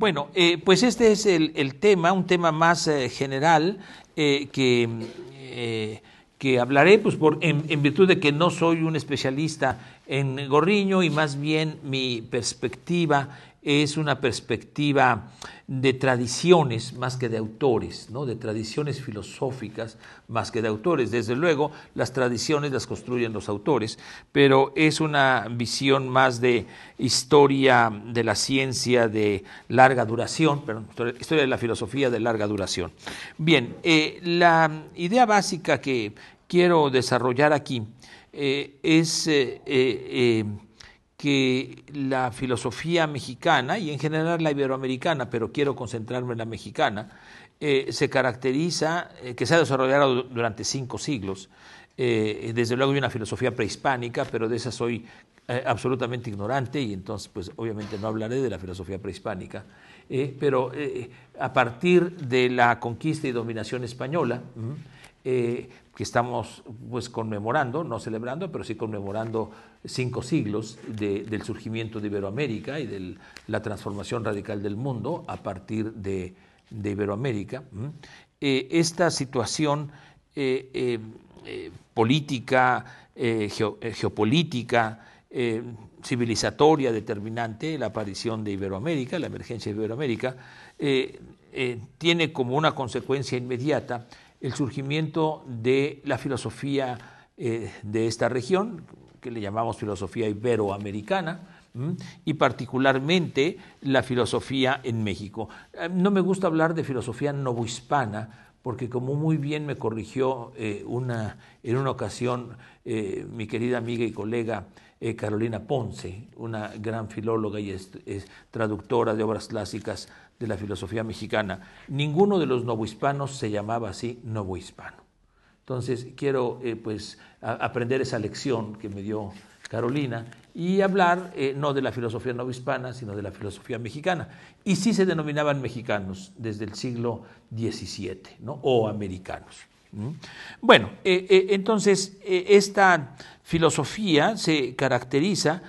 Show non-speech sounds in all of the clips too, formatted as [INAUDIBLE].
Bueno, eh, pues este es el, tema, un tema más eh, general eh, que, que, hablaré pues por, en, virtud de que no soy un especialista en gorriño y más bien mi perspectiva es una perspectiva de tradiciones más que de autores, ¿no? de tradiciones filosóficas más que de autores. Desde luego, las tradiciones las construyen los autores, pero es una visión más de historia de la ciencia de larga duración, perdón, historia de la filosofía de larga duración. Bien, eh, la idea básica que quiero desarrollar aquí eh, es... Eh, que la filosofía mexicana y en general la iberoamericana, pero quiero concentrarme en la mexicana, eh, se caracteriza, eh, que se ha desarrollado durante cinco siglos. Eh, desde luego hay una filosofía prehispánica, pero de esa soy absolutamente ignorante y entonces pues obviamente no hablaré de la filosofía prehispánica. pero a partir de la conquista y dominación española, que estamos pues, conmemorando, no celebrando, pero sí conmemorando cinco siglos del surgimiento de Iberoamérica y de la transformación radical del mundo a partir de, de Iberoamérica. Eh, esta situación eh, eh, política, geopolítica, civilizatoria determinante, la aparición de Iberoamérica, la emergencia de Iberoamérica, tiene como una consecuencia inmediata el surgimiento de la filosofía eh, de esta región, que le llamamos filosofía iberoamericana, y particularmente la filosofía en México. Eh, no me gusta hablar de filosofía novohispana, porque como muy bien me corrigió eh, en una ocasión mi querida amiga y colega Carolina Ponce, una gran filóloga y traductora de obras clásicas de la filosofía mexicana. Ninguno de los novohispanos se llamaba así novohispano. Entonces quiero eh, pues aprender esa lección que me dio Carolina y hablar eh, no de la filosofía novohispana, sino de la filosofía mexicana. Y sí se denominaban mexicanos desde el siglo XVII, ¿no? O americanos. Bueno, eh, entonces esta filosofía se caracteriza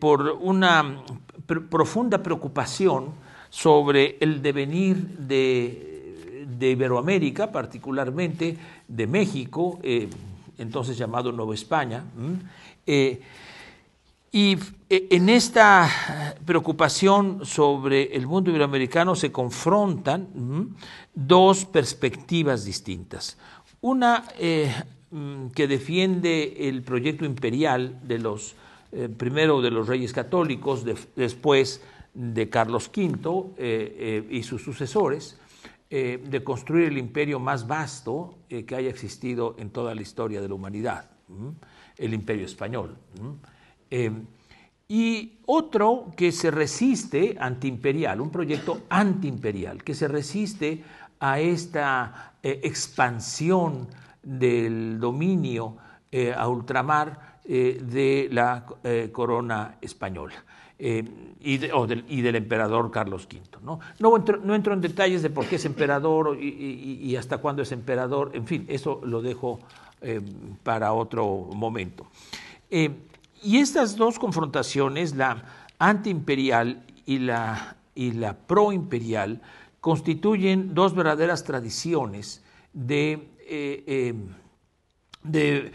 por una profunda preocupación sobre el devenir de, de Iberoamérica, particularmente de México, eh, entonces llamado Nueva España. Eh, y eh, en esta preocupación sobre el mundo iberoamericano se confrontan dos perspectivas distintas. Una mm, que defiende el proyecto imperial de los primero de los reyes católicos, después de Carlos V eh, eh, y sus sucesores eh, de construir el imperio más vasto que haya existido en toda la historia de la humanidad, el imperio español. y otro que se resiste antiimperial, un proyecto antiimperial, que se resiste a esta expansión del dominio a ultramar de la corona española. Eh, y, del, emperador Carlos V. ¿no? No, entro, en detalles de por qué es emperador y, hasta cuándo es emperador, en fin, eso lo dejo eh, para otro momento. Eh, y estas dos confrontaciones, la antiimperial y la, y la proimperial, constituyen dos verdaderas tradiciones de, de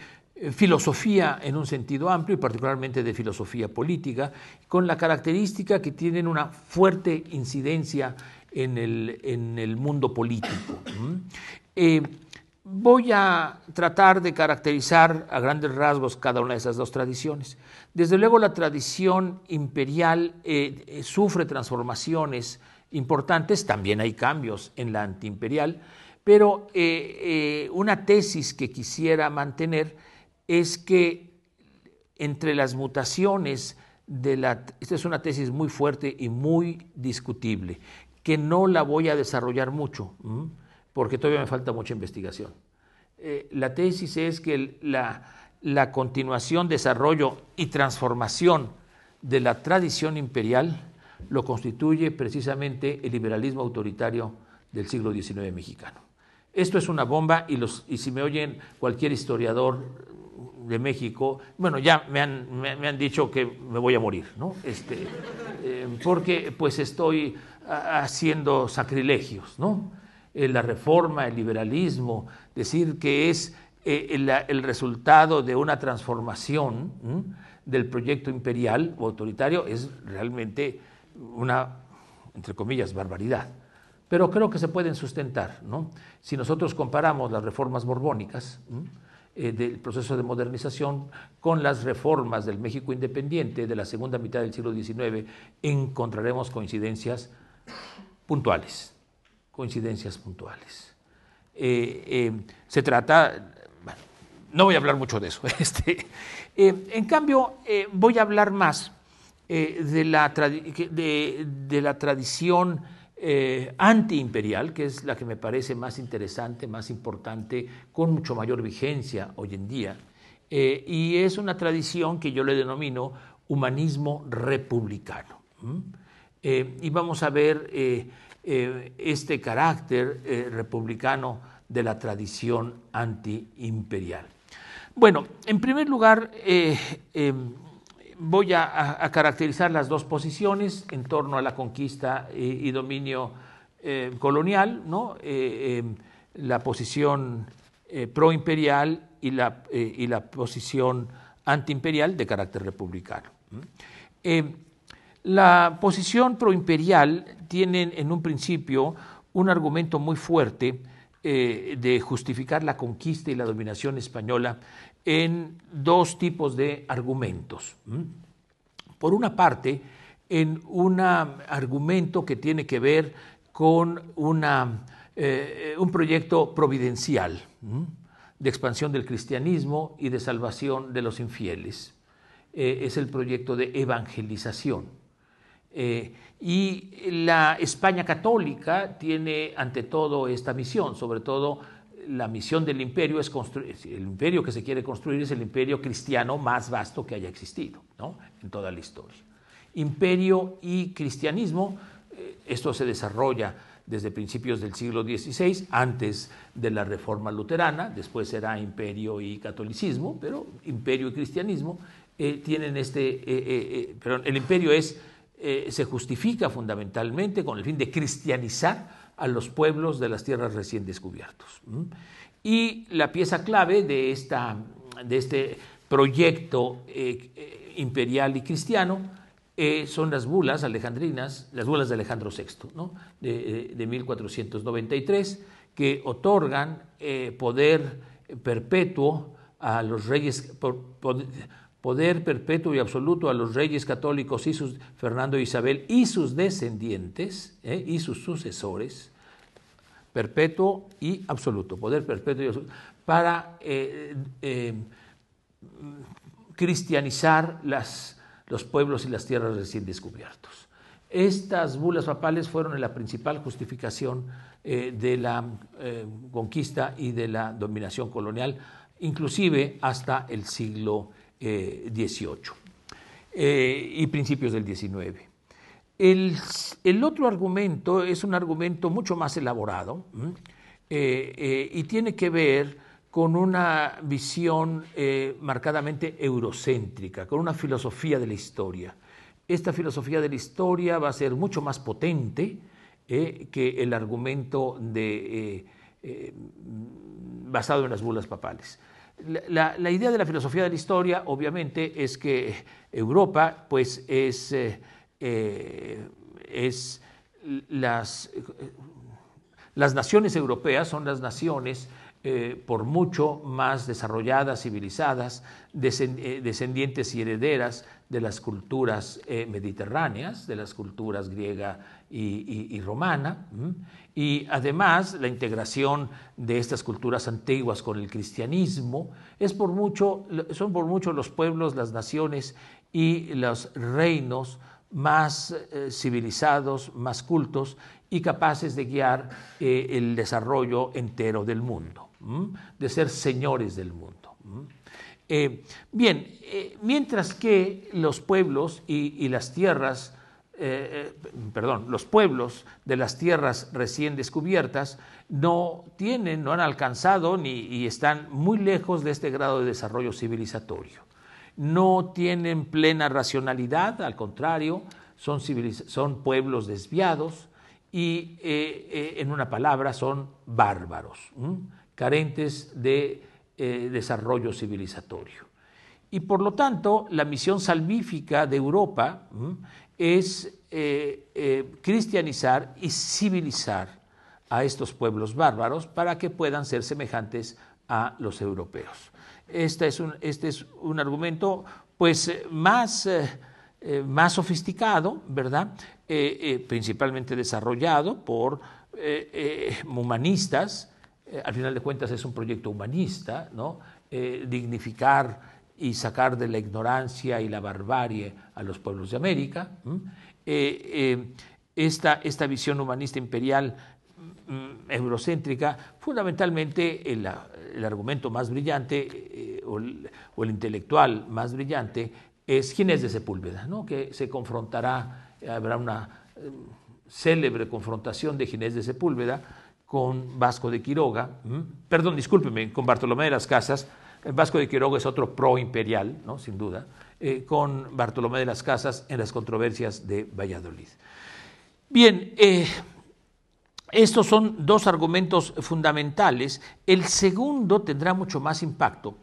filosofía en un sentido amplio y particularmente de filosofía política con la característica que tienen una fuerte incidencia en el, mundo político. Eh, voy a tratar de caracterizar a grandes rasgos cada una de esas dos tradiciones. Desde luego la tradición imperial eh, eh, sufre transformaciones importantes, también hay cambios en la antiimperial, pero una tesis que quisiera mantener es que entre las mutaciones esta es una tesis muy fuerte y muy discutible, que no la voy a desarrollar mucho, porque todavía me falta mucha investigación. Eh, la tesis es que la, la continuación, desarrollo y transformación de la tradición imperial lo constituye precisamente el liberalismo autoritario del siglo XIX mexicano. Esto es una bomba y, los, y si me oyen cualquier historiador de México, bueno, ya me han, dicho que me voy a morir, ¿no? Este, eh, porque pues estoy haciendo sacrilegios, ¿no? Eh, la reforma, el liberalismo, decir que es eh, el, resultado de una transformación del proyecto imperial o autoritario es realmente una, entre comillas, barbaridad. Pero creo que se pueden sustentar, ¿no? Si nosotros comparamos las reformas borbónicas, eh, del proceso de modernización con las reformas del México independiente de la segunda mitad del siglo XIX, encontraremos coincidencias puntuales, coincidencias puntuales. Eh, eh, se trata, bueno, no voy a hablar mucho de eso, [LAUGHS] este, en cambio voy a hablar más de la tradición eh, antiimperial, que es la que me parece más interesante, más importante, con mucho mayor vigencia hoy en día. Eh, y es una tradición que yo le denomino humanismo republicano. Eh, y vamos a ver este carácter republicano de la tradición antiimperial. Bueno, en primer lugar, em, voy a, caracterizar las dos posiciones en torno a la conquista y, dominio eh, colonial, eh, em, la posición eh, proimperial y la posición antiimperial de carácter republicano. Em, la posición proimperial tiene en un principio un argumento muy fuerte eh, de justificar la conquista y la dominación española en dos tipos de argumentos. Por una parte, en un argumento que tiene que ver con eh, un proyecto providencial de expansión del cristianismo y de salvación de los infieles. Eh, es el proyecto de evangelización. Eh, y la España católica tiene ante todo esta misión, sobre todo la misión del imperio es construir, el imperio que se quiere construir es el imperio cristiano más vasto que haya existido ¿no? en toda la historia. Imperio y cristianismo, eh, esto se desarrolla desde principios del siglo XVI, antes de la reforma luterana, después será imperio y catolicismo, pero imperio y cristianismo eh, tienen este, el imperio es eh, se justifica fundamentalmente con el fin de cristianizar a los pueblos de las tierras recién descubiertos. Y la pieza clave de, esta, de este proyecto eh, eh, imperial y cristiano son las bulas alejandrinas, las bulas de Alejandro VI, ¿no? de, de, 1493, que otorgan poder perpetuo a los reyes, poder perpetuo y absoluto a los reyes católicos y sus, Fernando e Isabel y sus descendientes eh, y sus sucesores, perpetuo y absoluto, poder perpetuo y absoluto, para eh, eh, cristianizar las, los pueblos y las tierras recién descubiertos. Estas bulas papales fueron la principal justificación de la conquista y de la dominación colonial, inclusive hasta el siglo 18 eh, eh, y principios del 19. El, otro argumento es un argumento mucho más elaborado eh, y tiene que ver con una visión marcadamente eurocéntrica, con una filosofía de la historia. Esta filosofía de la historia va a ser mucho más potente que el argumento basado en las bulas papales. La, idea de la filosofía de la historia, obviamente, es que Europa, pues, es, eh, eh, es las, naciones europeas son las naciones eh, por mucho más desarrolladas, civilizadas, descendientes y herederas de las culturas mediterráneas, de las culturas griega y, romana, y además la integración de estas culturas antiguas con el cristianismo, es son por mucho los pueblos, las naciones y los reinos más eh, civilizados, más cultos y capaces de guiar eh, el desarrollo entero del mundo, de ser señores del mundo. Eh, bien, mientras que los pueblos y las tierras eh, eh, perdón, los pueblos de las tierras recién descubiertas no tienen, no han alcanzado ni están muy lejos de este grado de desarrollo civilizatorio. No tienen plena racionalidad, al contrario, son, son pueblos desviados y, eh, en una palabra, son bárbaros, carentes de desarrollo civilizatorio. Y por lo tanto, la misión salvífica de Europa es eh, eh, cristianizar y civilizar a estos pueblos bárbaros para que puedan ser semejantes a los europeos. Este es un, argumento pues eh, más, más sofisticado, ¿verdad? principalmente desarrollado por humanistas, al final de cuentas es un proyecto humanista, ¿no? dignificar y sacar de la ignorancia y la barbarie a los pueblos de América. Eh, eh, esta, visión humanista imperial mm, eurocéntrica, fundamentalmente el, argumento más brillante eh, o el, intelectual más brillante es Ginés de Sepúlveda, ¿no? que se confrontará, habrá una mm, célebre confrontación de Ginés de Sepúlveda con Vasco de Quiroga, perdón, discúlpeme, con Bartolomé de las Casas, el Vasco de Quiroga es otro pro-imperial, ¿no? sin duda, eh, con Bartolomé de las Casas en las controversias de Valladolid. Bien, eh, estos son dos argumentos fundamentales. El segundo tendrá mucho más impacto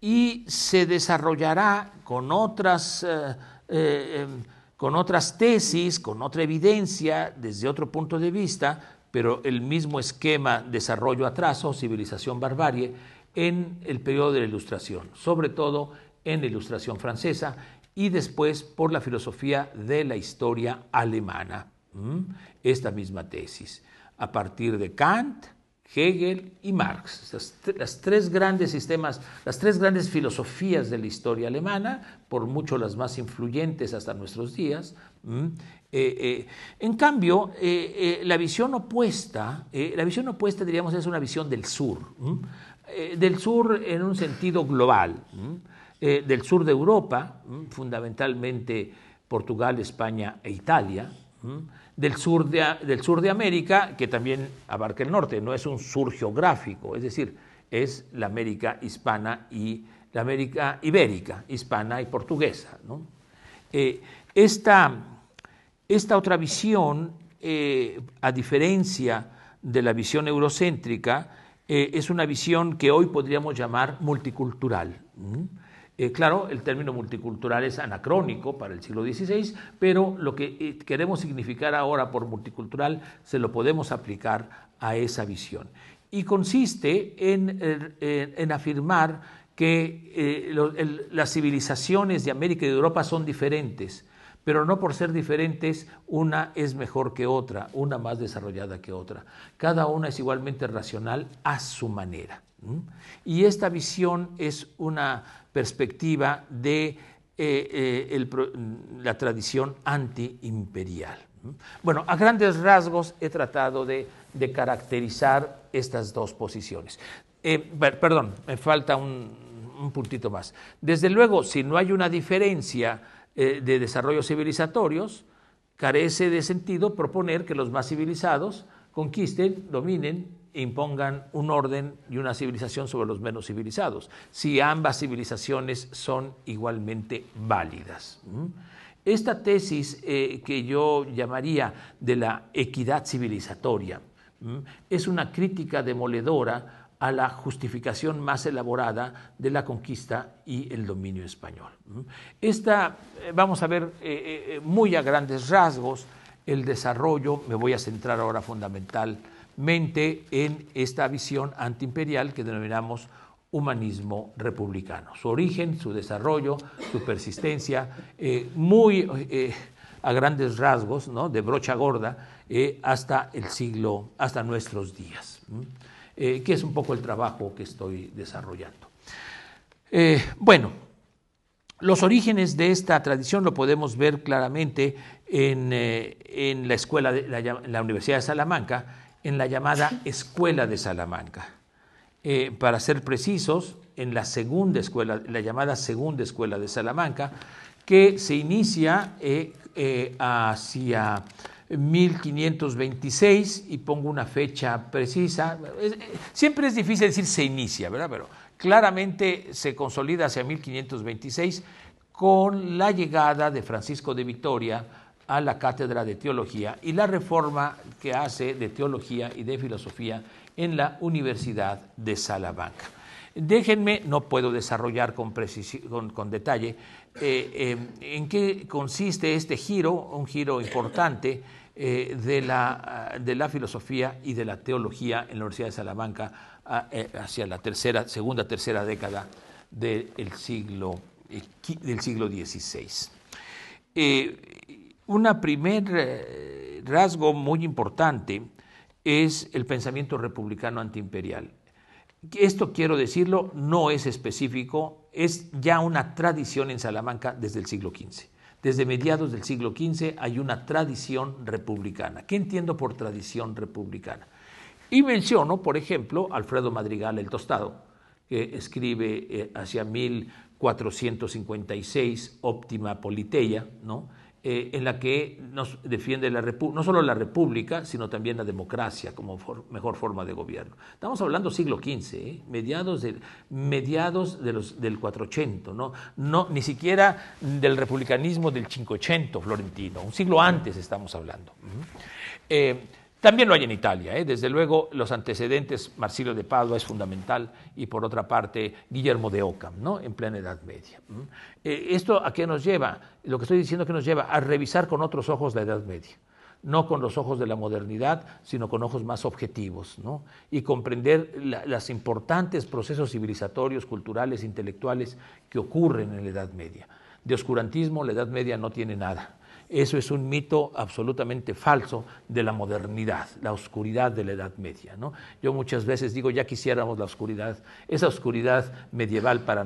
y se desarrollará con otras, eh, em, con otras tesis, con otra evidencia, desde otro punto de vista, pero el mismo esquema desarrollo-atraso, civilización-barbarie, en el periodo de la Ilustración, sobre todo en la Ilustración francesa y después por la filosofía de la historia alemana. ¿Mm? Esta misma tesis, a partir de Kant, Hegel y Marx, las, tres grandes las tres grandes filosofías de la historia alemana, por mucho las más influyentes hasta nuestros días. Eh, eh, en cambio, eh, la visión opuesta, la visión opuesta diríamos es una visión del sur. Eh, del sur en un sentido global, eh, del sur de Europa, fundamentalmente Portugal, España e Italia, del sur, de, América, que también abarca el norte, no es un sur geográfico, es decir, es la América hispana y la América ibérica, hispana y portuguesa. Eh, esta, esta, otra visión, a diferencia de la visión eurocéntrica, eh, es una visión que hoy podríamos llamar multicultural. Eh, claro, el término multicultural es anacrónico para el siglo XVI, pero lo que eh, queremos significar ahora por multicultural se lo podemos aplicar a esa visión. Y consiste en, er, afirmar que las civilizaciones de América y de Europa son diferentes, pero no por ser diferentes una es mejor que otra, una más desarrollada que otra. Cada una es igualmente racional a su manera. Y esta visión es una perspectiva de eh, eh, mm, la tradición antiimperial. Bueno, a grandes rasgos he tratado de, caracterizar estas dos posiciones. Eh, perdón, me falta un puntito más. Desde luego, si no hay una diferencia, eh, de desarrollos civilizatorios, carece de sentido proponer que los más civilizados conquisten, dominen e impongan un orden y una civilización sobre los menos civilizados, si ambas civilizaciones son igualmente válidas. Esta tesis eh, que yo llamaría de la equidad civilizatoria es una crítica demoledora a la justificación más elaborada de la conquista y el dominio español. Esta, eh, vamos a ver eh, eh, muy a grandes rasgos el desarrollo, me voy a centrar ahora fundamentalmente en esta visión antiimperial que denominamos humanismo republicano. Su origen, su desarrollo, su persistencia, muy a grandes rasgos, ¿no? de brocha gorda, hasta el siglo, hasta nuestros días. Eh, que es un poco el trabajo que estoy desarrollando. Eh, bueno, los orígenes de esta tradición lo podemos ver claramente en, eh, la escuela de la, Universidad de Salamanca, en la llamada Escuela de Salamanca. para ser precisos, en la segunda escuela, la llamada segunda escuela de Salamanca, que se inicia hacia 1526 y pongo una fecha precisa. Eh, siempre es difícil decir se inicia, ¿verdad? Pero claramente se consolida hacia 1526 con la llegada de Francisco de Vitoria a la cátedra de teología y la reforma que hace de teología y de filosofía en la Universidad de Salamanca. Déjenme, no puedo desarrollar con, detalle eh, eh, en qué consiste este giro, un giro importante eh, de, la, ah, de, la, filosofía y de la teología en la Universidad de Salamanca ah, eh, hacia la tercera, segunda, tercera década siglo, del siglo XVI. Eh, un primer rasgo muy importante es el pensamiento republicano antiimperial. Esto quiero decirlo, no es específico, es ya una tradición en Salamanca desde el siglo XV. Desde mediados del siglo XV hay una tradición republicana. ¿Qué entiendo por tradición republicana? Y menciono, por ejemplo, Alfredo Madrigal el Tostado, que escribe eh, hacia 1456 Óptima Politeia, ¿no? Eh, en la que nos defiende la no solo la República, sino también la democracia como mejor forma de gobierno. Estamos hablando siglo XV, ¿eh? mediados, de, mediados de los, del 400, ¿no? No, ni siquiera del republicanismo del 580 florentino, un siglo antes estamos hablando. También lo hay en Italia. ¿eh? Desde luego, los antecedentes, Marcilio de Padua es fundamental y por otra parte, Guillermo de Ockham, ¿no? en plena Edad Media. Eh, ¿Esto a qué nos lleva? Lo que estoy diciendo que nos lleva a revisar con otros ojos la Edad Media no con los ojos de la modernidad, sino con ojos más objetivos, ¿no? y comprender los importantes procesos civilizatorios, culturales, intelectuales que ocurren en la Edad Media. De oscurantismo la Edad Media no tiene nada. Eso es un mito absolutamente falso de la modernidad, la oscuridad de la Edad Media. Yo muchas veces digo, ya quisiéramos la oscuridad, esa oscuridad medieval para,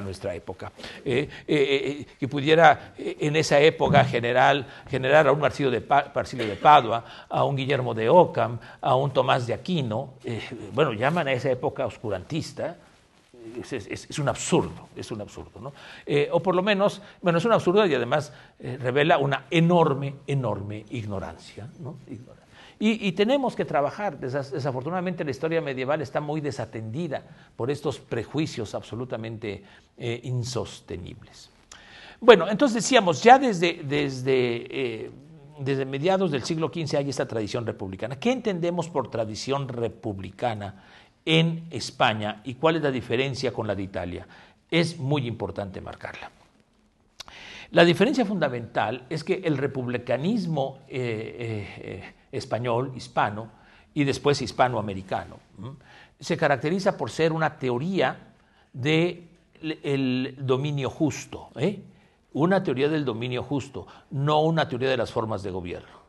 nuestra época, ¿eh? Eh, eh, que pudiera en esa época general, generar a un Marcillo de, Padua, a un Guillermo de Ockham, a un Tomás de Aquino, bueno, llaman a esa época oscurantista, es, un absurdo, es un absurdo, ¿no? Eh, o por lo menos, bueno, es un absurdo y además eh, revela una enorme, enorme ignorancia, ¿no? Y, tenemos que trabajar. Desafortunadamente la historia medieval está muy desatendida por estos prejuicios absolutamente eh, insostenibles. Bueno, entonces decíamos, ya desde, desde mediados del siglo XV hay esta tradición republicana. ¿Qué entendemos por tradición republicana en España y cuál es la diferencia con la de Italia. Es muy importante marcarla. La diferencia fundamental es que el republicanismo eh, eh, español, hispano, y después hispanoamericano, se caracteriza por ser una teoría del dominio justo, ¿eh? una teoría del dominio justo, no una teoría de las formas de gobierno.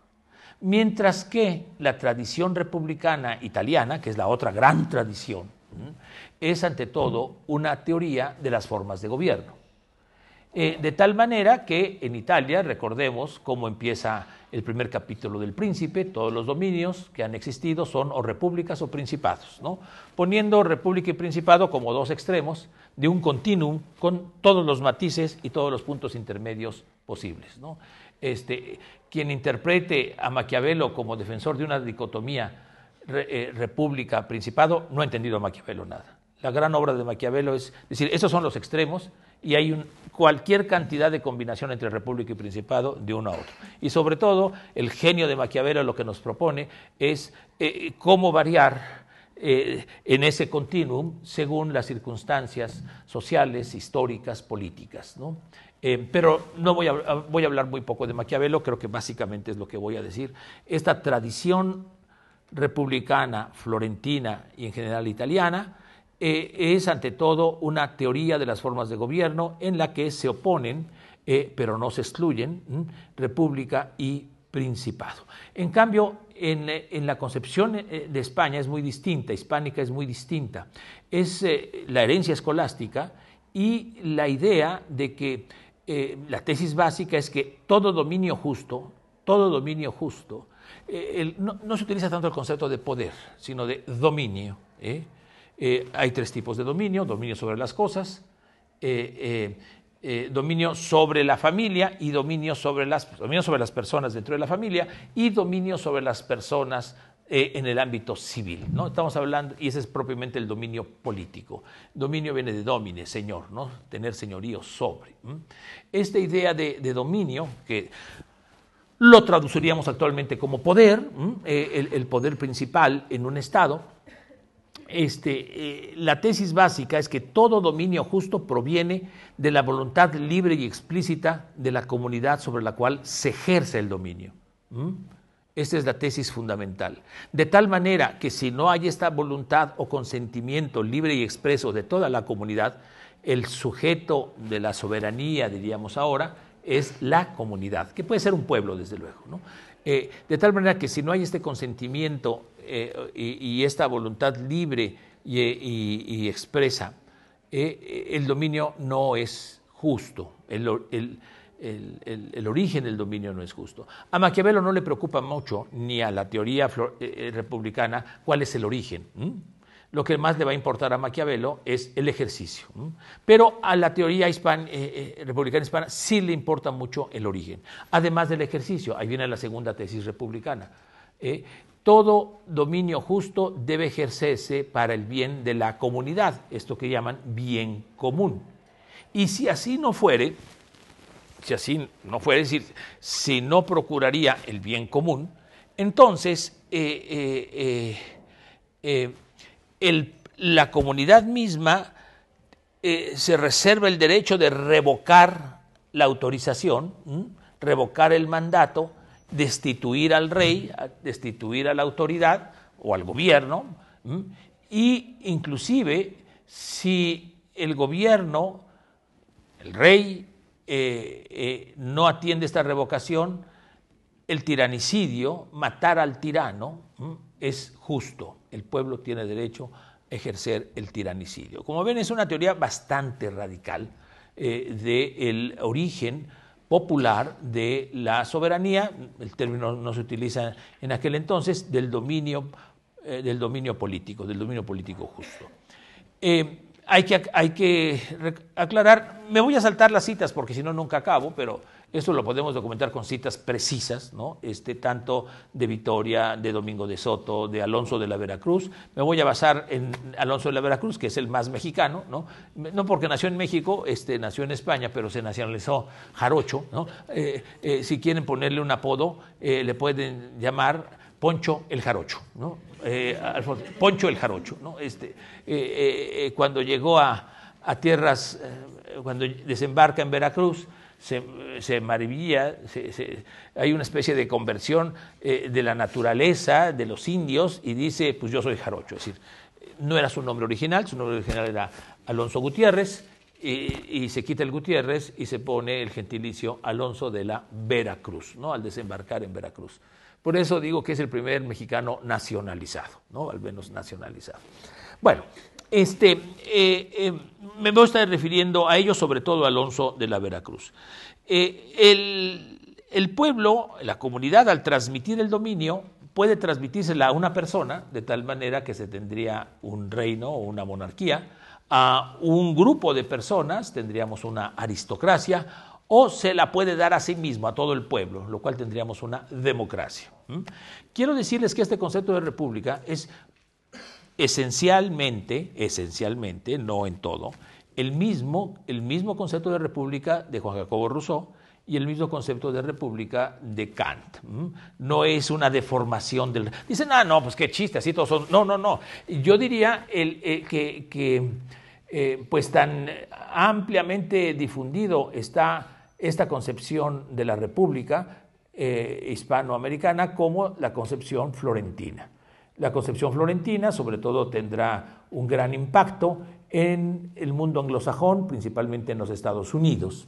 Mientras que la tradición republicana italiana, que es la otra gran tradición, es ante todo una teoría de las formas de gobierno. Eh, de tal manera que en Italia, recordemos cómo empieza el primer capítulo del príncipe, todos los dominios que han existido son o repúblicas o principados, poniendo república y principado como dos extremos de un continuum con todos los matices y todos los puntos intermedios posibles. Este, quien interprete a Maquiavelo como defensor de una dicotomía eh, república-principado no ha entendido a Maquiavelo nada. La gran obra de Maquiavelo es decir, esos son los extremos y hay cualquier cantidad de combinación entre república y principado de uno a otro. Y sobre todo, el genio de Maquiavelo lo que nos propone es eh, cómo variar eh, en ese continuum según las circunstancias sociales, históricas, políticas. ¿no? Eh, pero no ah, voy a, hablar muy poco de Maquiavelo, creo que básicamente es lo que voy a decir. Esta tradición republicana, florentina y en general italiana, eh, es ante todo una teoría de las formas de gobierno en la que se oponen, eh, pero no se excluyen, república y principado. En cambio, en, la concepción de España es muy distinta, hispánica es muy distinta. Es la herencia escolástica y la idea de que eh, la tesis básica es que todo dominio justo, todo dominio justo, eh, no, se utiliza tanto el concepto de poder, sino de dominio. ¿eh? hay tres tipos de dominio, dominio sobre las cosas, dominio sobre la familia y dominio sobre las, dominio sobre las personas dentro de la familia y dominio sobre las personas eh, en el ámbito civil. ¿no? Estamos hablando, y ese es propiamente el dominio político. Dominio viene de domine, señor, ¿no? tener señorío sobre. Esta idea de, dominio, que lo traduciríamos actualmente como poder, eh, el, poder principal en un Estado. Este, eh, la tesis básica es que todo dominio justo proviene de la voluntad libre y explícita de la comunidad sobre la cual se ejerce el dominio. Esta es la tesis fundamental. De tal manera que si no hay esta voluntad o consentimiento libre y expreso de toda la comunidad, el sujeto de la soberanía, diríamos ahora, es la comunidad, que puede ser un pueblo, desde luego. Eh, de tal manera que si no hay este consentimiento eh, y, esta voluntad libre y, expresa, eh, el dominio no es justo. El, el, origen del dominio no es justo. A Maquiavelo no le preocupa mucho, ni a la teoría eh, eh, republicana, cuál es el origen. Lo que más le va a importar a Maquiavelo es el ejercicio. Pero a la teoría eh, republicana hispana sí le importa mucho el origen. Además del ejercicio, ahí viene la segunda tesis republicana. todo dominio justo debe ejercerse para el bien de la comunidad, esto que llaman bien común. Y si así no fuere, si así no puede decir, si no procuraría el bien común, entonces eh, eh, eh, la comunidad misma se reserva el derecho de revocar la autorización, revocar el mandato, destituir al rey, destituir a la autoridad o al gobierno, y inclusive si el gobierno, el rey eh, eh, no atiende esta revocación, el tiranicidio, matar al tirano, es justo. El pueblo tiene derecho a ejercer el tiranicidio. Como ven, es una teoría bastante radical eh, del origen popular de la soberanía, el término no se utiliza en aquel entonces, del dominio, del dominio político, del dominio político justo hay que, hay que aclarar, me voy a saltar las citas porque si no nunca acabo, pero esto lo podemos documentar con citas precisas, ¿no? este, tanto de Vitoria, de Domingo de Soto, de Alonso de la Veracruz. Me voy a basar en Alonso de la Veracruz, que es el más mexicano, no, no porque nació en México, este, nació en España, pero se nacionalizó jarocho. ¿no? Eh, eh, si quieren ponerle un apodo, eh, le pueden llamar Poncho el Jarocho, ¿no? Eh, Poncho el Jarocho, ¿no? Este, eh, eh, cuando llegó a, tierras, cuando desembarca en Veracruz, se, maravilla, hay una especie de conversión de la naturaleza, de los indios, y dice, pues yo soy jarocho. Es decir, no era su nombre original, su nombre original era Alonso Gutiérrez, y se quita el Gutiérrez y se pone el gentilicio Alonso de la Veracruz, ¿no? al desembarcar en Veracruz. Por eso digo que es el primer mexicano nacionalizado, ¿no? Al menos nacionalizado. Bueno, este, eh, eh, me voy a estar refiriendo a ellos, sobre todo a Alonso de la Veracruz. Eh, el, pueblo, la comunidad, al transmitir el dominio, puede transmitírsela a una persona de tal manera que se tendría un reino o una monarquía, a un grupo de personas, tendríamos una aristocracia, o se la puede dar a sí mismo, a todo el pueblo, lo cual tendríamos una democracia. Quiero decirles que este concepto de república es esencialmente, esencialmente, no en todo, el mismo, concepto de república de Juan Jacobo Rousseau y el mismo concepto de república de Kant. No es una deformación del... Dicen, ah, no, pues qué chiste, así todos son... No, no, no. Yo diría eh, que, eh, pues tan ampliamente difundido está esta concepción de la República eh, hispanoamericana como la concepción florentina. La concepción florentina sobre todo tendrá un gran impacto en el mundo anglosajón, principalmente en los Estados Unidos.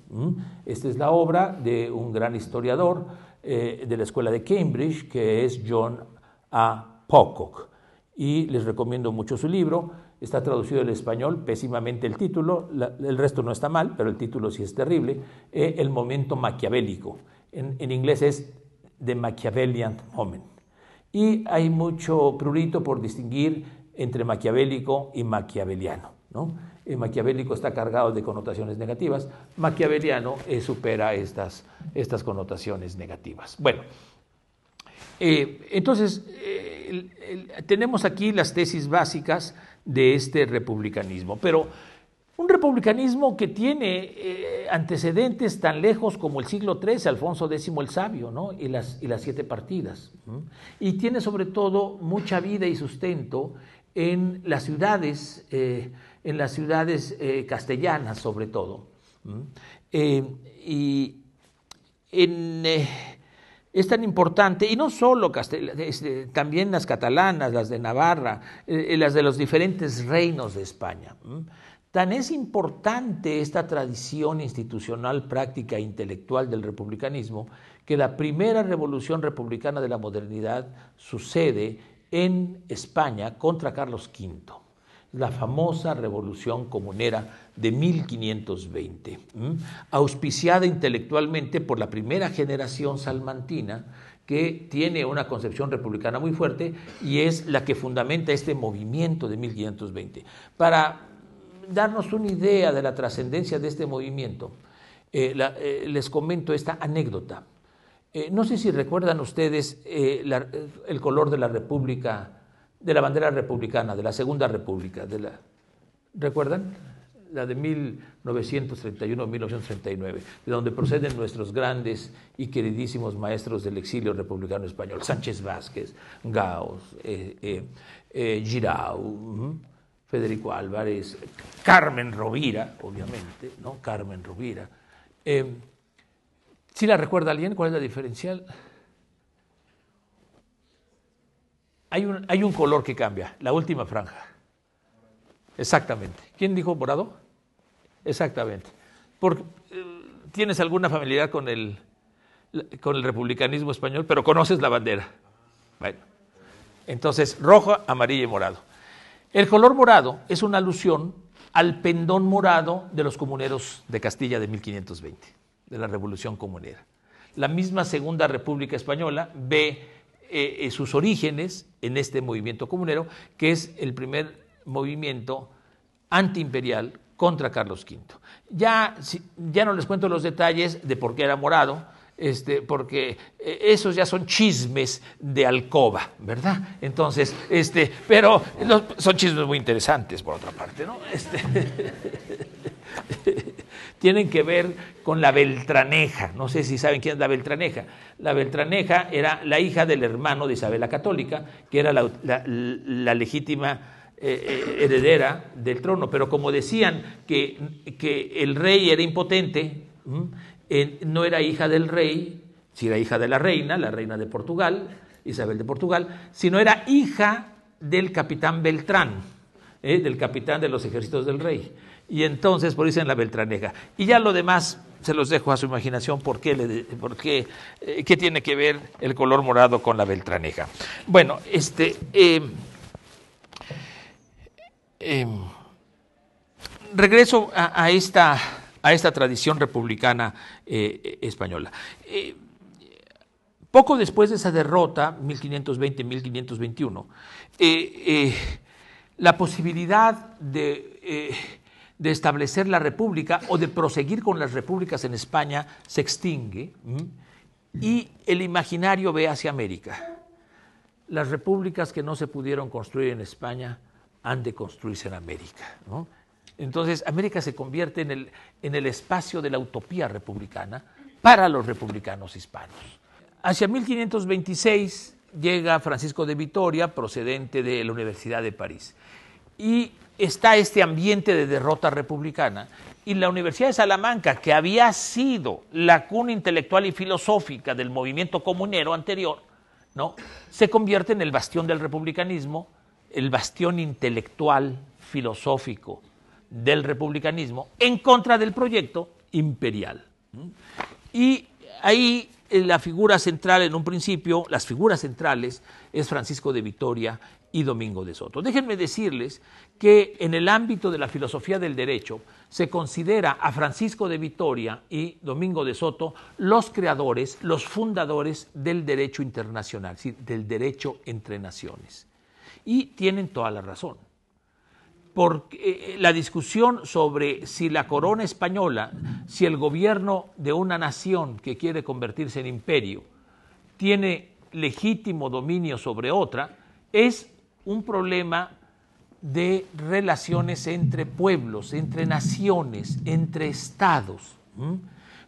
Esta es la obra de un gran historiador eh, de la Escuela de Cambridge, que es John A. Pocock. Y les recomiendo mucho su libro. Está traducido el español pésimamente el título, el resto no está mal, pero el título sí es terrible, eh, El momento maquiavélico. En, inglés es The Machiavellian Moment. Y hay mucho prurito por distinguir entre maquiavélico y maquiaveliano. El maquiavélico está cargado de connotaciones negativas, maquiaveliano eh, supera estas, estas connotaciones negativas. Bueno, eh, entonces, tenemos aquí las tesis básicas de este republicanismo. Pero un republicanismo que tiene eh, antecedentes tan lejos como el siglo XIII, Alfonso X el Sabio, y, las, siete partidas. Y tiene sobre todo mucha vida y sustento en las ciudades, eh, en las ciudades eh, castellanas sobre todo. y en es tan importante, y no solo también las catalanas, las de Navarra, eh, las de los diferentes reinos de España. Tan es importante esta tradición institucional, práctica e intelectual del republicanismo que la primera revolución republicana de la modernidad sucede en España contra Carlos V la famosa revolución comunera de 1520, auspiciada intelectualmente por la primera generación salmantina, que tiene una concepción republicana muy fuerte y es la que fundamenta este movimiento de 1520. Para darnos una idea de la trascendencia de este movimiento, eh, eh, les comento esta anécdota. Eh, no sé si recuerdan ustedes el color de la República de la bandera republicana, de la Segunda República, de la, ¿recuerdan? La de 1931-1939, de donde proceden nuestros grandes y queridísimos maestros del exilio republicano español, Sánchez Vázquez, Gaos, eh, eh, eh, Giraud, Federico Álvarez, Carmen Rovira, obviamente, ¿no? Carmen Rovira. ¿Sí la recuerda alguien? ¿Cuál es la diferencial? hay un, color que cambia, la última franja. Exactamente. ¿Quién dijo morado? Exactamente. Porque, eh, ¿Tienes alguna familiaridad con el, con el republicanismo español? Pero conoces la bandera. Bueno, entonces rojo, amarillo y morado. El color morado es una alusión al pendón morado de los comuneros de Castilla de 1520, de la Revolución Comunera. La misma Segunda República Española ve eh, eh, sus orígenes en este movimiento comunero, que es el primer movimiento antiimperial contra Carlos V. Ya, ya no les cuento los detalles de por qué era morado, este, porque eh, esos ya son chismes de alcoba, ¿verdad? Entonces, este, pero son chismes muy interesantes, por otra parte, ¿no? Este, [LAUGHS] tienen que ver con la Beltraneja. No sé si saben quién es la Beltraneja. La Beltraneja era la hija del hermano de Isabel la Católica, que era la, legítima eh, eh, heredera del trono. Pero como decían que, el rey era impotente, eh, no era hija del rey, si era hija de la reina, la reina de Portugal, Isabel de Portugal, sino era hija del capitán Beltrán, del capitán de los ejércitos del rey. Y entonces, por dicen la Beltraneja. Y ya lo demás se los dejo a su imaginación por qué, eh, tiene que ver el color morado con la Beltraneja. Bueno, este. Em, em, regreso a, esta, a, esta, tradición republicana eh, eh, española. poco después de esa derrota, 1520-1521, la posibilidad de de establecer la república o de proseguir con las repúblicas en España se extingue y el imaginario ve hacia América. Las repúblicas que no se pudieron construir en España han de construirse en América. Entonces, América se convierte en el, en el espacio de la utopía republicana para los republicanos hispanos. Hacia 1526 llega Francisco de Vitoria, procedente de la Universidad de París, y está este ambiente de derrota republicana y la Universidad de Salamanca, que había sido la cuna intelectual y filosófica del movimiento comunero anterior, ¿no? se convierte en el bastión del republicanismo, el bastión intelectual, filosófico del republicanismo, en contra del proyecto imperial. Y ahí eh, la figura central en un principio, las figuras centrales es Francisco de Vitoria y Domingo de Soto. Déjenme decirles que en el ámbito de la filosofía del derecho se considera a Francisco de Vitoria y Domingo de Soto los creadores, los fundadores del derecho internacional, del derecho entre naciones. Y tienen toda la razón. Porque eh, eh, la discusión sobre si la corona española, si el gobierno de una nación que quiere convertirse en imperio, tiene legítimo dominio sobre otra, es un problema de relaciones entre pueblos, entre naciones, entre estados,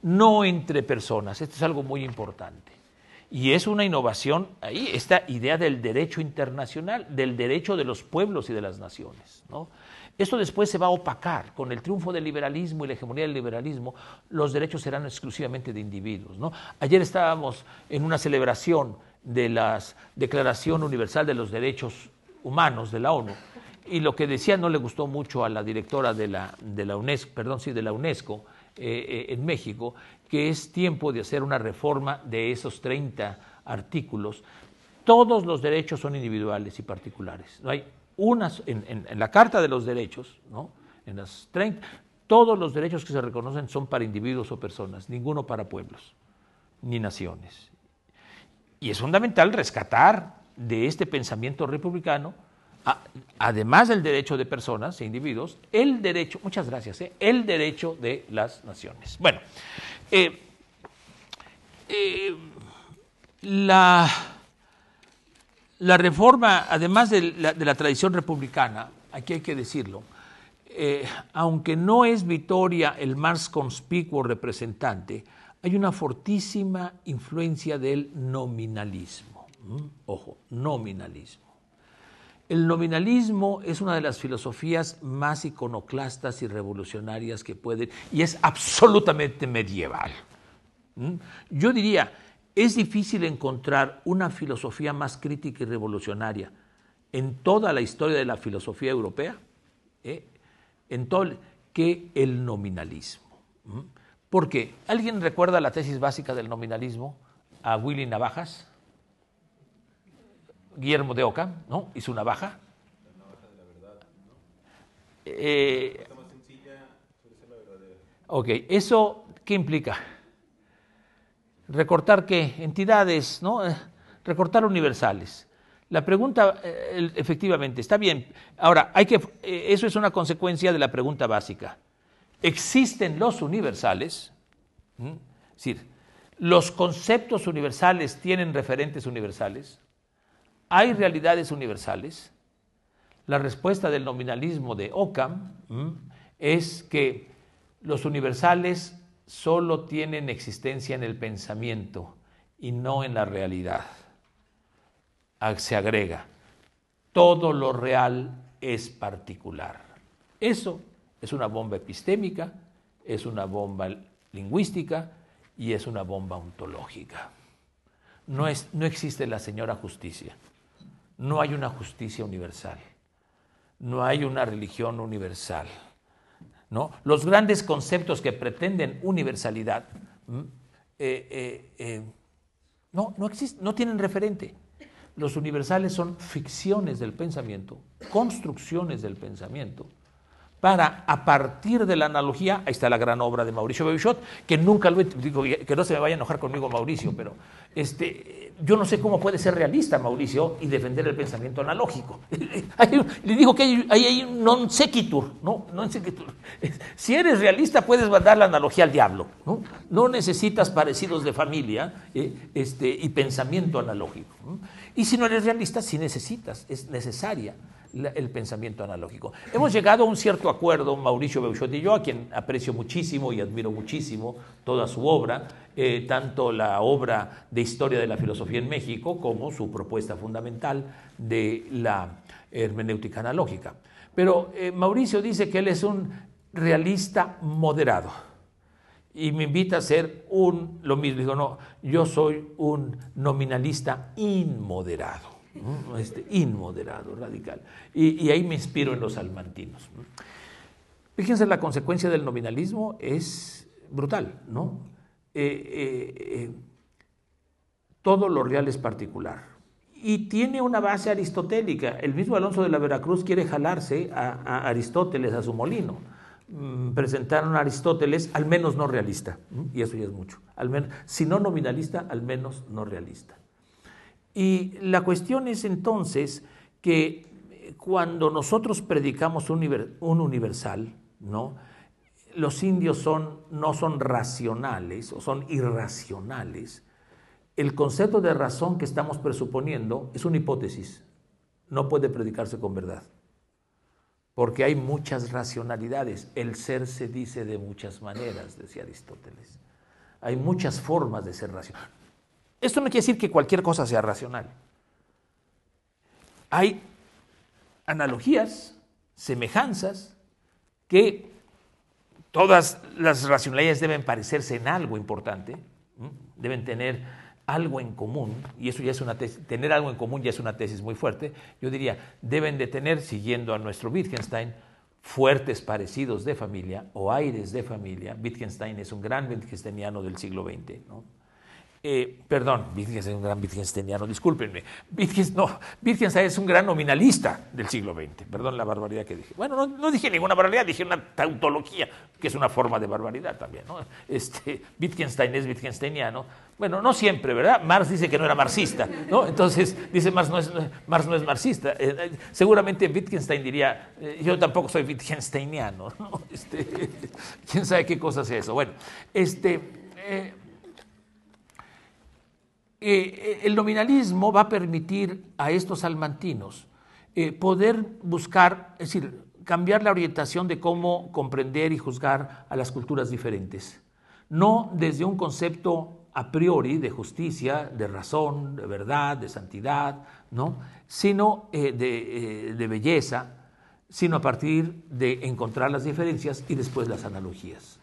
no entre personas. Esto es algo muy importante. Y es una innovación ahí, esta idea del derecho internacional, del derecho de los pueblos y de las naciones. Esto después se va a opacar. Con el triunfo del liberalismo y la hegemonía del liberalismo, los derechos serán exclusivamente de individuos. Ayer estábamos en una celebración de la Declaración Universal de los Derechos Humanos de la ONU y lo que decía no le gustó mucho a la directora de la, de la UNESCO, de la UNESCO eh, eh, en México, que es tiempo de hacer una reforma de esos 30 artículos. Todos los derechos son individuales y particulares. No hay unas en, la Carta de los Derechos, En las todos los derechos que se reconocen son para individuos o personas, ninguno para pueblos ni naciones. Y es fundamental rescatar de este pensamiento republicano además del derecho de personas e individuos, el derecho, muchas gracias, eh, el derecho de las naciones. Bueno, eh, eh, la, la, reforma, además de la, de la, tradición republicana, aquí hay que decirlo, aunque no es Vitoria el más conspicuo representante, hay una fortísima influencia del nominalismo. Ojo, nominalismo. El nominalismo es una de las filosofías más iconoclastas y revolucionarias que pueden, y es absolutamente medieval. ¿Mm? Yo diría, es difícil encontrar una filosofía más crítica y revolucionaria en toda la historia de la filosofía europea ¿eh? que el nominalismo. ¿Por ¿Mm? Porque, ¿alguien recuerda la tesis básica del nominalismo a Willy Navajas? Guillermo de Oca, ¿no? Hizo una baja. La baja de la verdad, ¿no? la Ok, ¿eso qué implica? Recortar qué? Entidades, ¿no? Eh, recortar universales. La pregunta, eh, efectivamente, está bien. Ahora, hay que, eh, eso es una consecuencia de la pregunta básica. ¿Existen los universales? ¿Mm? Es decir, ¿los conceptos universales tienen referentes universales? ¿Hay realidades universales? La respuesta del nominalismo de Ockham es que los universales solo tienen existencia en el pensamiento y no en la realidad. Ah, se agrega, todo lo real es particular. Eso es una bomba epistémica, es una bomba lingüística y es una bomba ontológica. No, es, no existe la señora justicia. No hay una justicia universal, no hay una religión universal. ¿no? Los grandes conceptos que pretenden universalidad mm, eh, eh, eh, no, existen, no tienen referente. Los universales son ficciones del pensamiento, construcciones del pensamiento para, a partir de la analogía, ahí está la gran obra de Mauricio Babichot, que nunca lo digo, que no se me vaya a enojar conmigo Mauricio, pero este, yo no sé cómo puede ser realista Mauricio y defender el pensamiento analógico. [LAUGHS] Le digo que hay, hay, un non sequitur, ¿no? [LAUGHS] Si eres realista puedes mandar la analogía al diablo, ¿no? No necesitas parecidos de familia eh, este, y pensamiento analógico. Y si no eres realista, sí necesitas, es necesaria el pensamiento analógico. Hemos llegado a un cierto acuerdo, Mauricio Beuchot y yo, a quien aprecio muchísimo y admiro muchísimo toda su obra, eh, tanto la obra de historia de la filosofía en México como su propuesta fundamental de la hermenéutica analógica. Pero eh, Mauricio dice que él es un realista moderado y me invita a ser un, lo mismo, digo, no, yo soy un nominalista inmoderado. Este, inmoderado, radical. Y, ahí me inspiro en los almantinos. Fíjense, la consecuencia del nominalismo es brutal, ¿no? Eh, eh, eh, todo lo real es particular. Y tiene una base aristotélica. El mismo Alonso de la Veracruz quiere jalarse a, Aristóteles a su molino mm, presentaron a Aristóteles, al menos no realista, y eso ya es mucho, si no nominalista, al menos no realista. Y la cuestión es entonces que eh, cuando nosotros predicamos un universal, los indios no son racionales o son irracionales. El concepto de razón que estamos presuponiendo es una hipótesis, no puede predicarse con verdad, porque hay muchas racionalidades. El ser se dice de muchas maneras, decía Aristóteles. Hay muchas formas de ser racional. Esto no quiere decir que cualquier cosa sea racional. Hay analogías, semejanzas, que todas las racionalidades deben parecerse en algo importante, deben tener algo en común, y eso ya es una tesis, tener algo en común ya es una tesis muy fuerte, yo diría, deben de tener, siguiendo a nuestro Wittgenstein, fuertes parecidos de familia o aires de familia. Wittgenstein es un gran Wittgensteiniano del siglo XX. ¿no? Eh, perdón, Wittgenstein es un gran Wittgensteiniano, discúlpenme. Wittgenstein, no, Wittgenstein es un gran nominalista del siglo XX. Perdón la barbaridad que dije. Bueno, no, dije ninguna barbaridad, dije una tautología, que es una forma de barbaridad también. Este, Wittgenstein es Wittgensteiniano. Bueno, no siempre, ¿verdad? Marx dice que no era marxista, ¿no? Entonces, dice Marx no es, Marx no es marxista. Eh, eh, seguramente Wittgenstein diría, yo tampoco soy Wittgensteiniano, ¿no? [LAUGHS] Este, [LAUGHS] ¿Quién sabe qué cosa sea eso? Bueno, este... Eh, eh, el nominalismo va a permitir a estos almantinos eh, poder buscar, es decir, cambiar la orientación de cómo comprender y juzgar a las culturas diferentes. No desde un concepto a priori de justicia, de razón, de verdad, de santidad, ¿no? sino de belleza, sino a partir de encontrar las diferencias y después las analogías.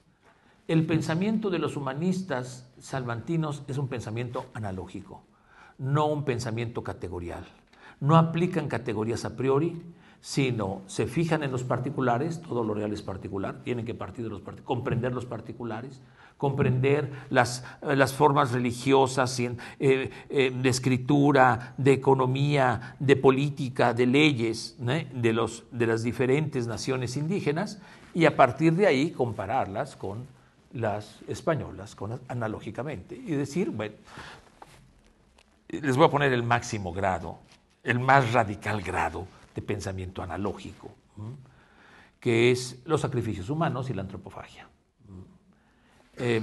El pensamiento de los humanistas salvantinos es un pensamiento analógico, no un pensamiento categorial. No aplican categorías a priori, sino se fijan en los particulares, todo lo real es particular, tienen que partir de los comprender los particulares, comprender las, eh, formas religiosas, eh, eh, de escritura, de economía, de política, de leyes de, de las diferentes naciones indígenas y a partir de ahí compararlas con las españolas analógicamente y decir, bueno, les voy a poner el máximo grado, el más radical grado de pensamiento analógico, que es los sacrificios humanos y la antropofagia. Eh,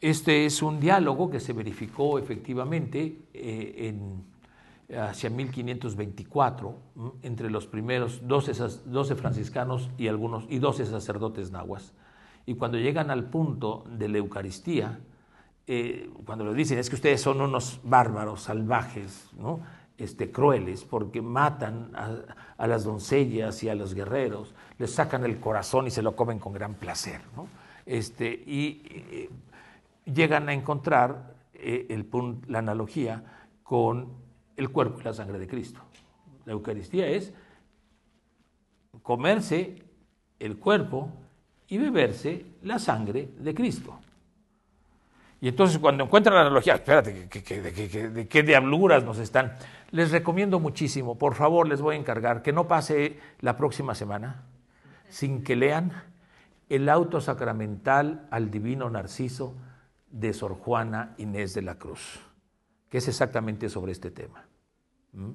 este es un diálogo que se verificó efectivamente eh, en, hacia 1524 entre los primeros 12, franciscanos y, algunos, y 12 sacerdotes nahuas y cuando llegan al punto de la Eucaristía, eh, cuando lo dicen es que ustedes son unos bárbaros, salvajes, este, crueles, porque matan a, las doncellas y a los guerreros, les sacan el corazón y se lo comen con gran placer. Este, y eh, llegan a encontrar eh, la analogía con el cuerpo y la sangre de Cristo. La Eucaristía es comerse el cuerpo y beberse la sangre de Cristo. Y entonces cuando encuentran la analogía, espérate, ¿qué, qué, de qué diabluras nos están? Les recomiendo muchísimo, por favor les voy a encargar que no pase la próxima semana sin que lean el auto sacramental al divino Narciso de Sor Juana Inés de la Cruz, que es exactamente sobre este tema. ¿Mm?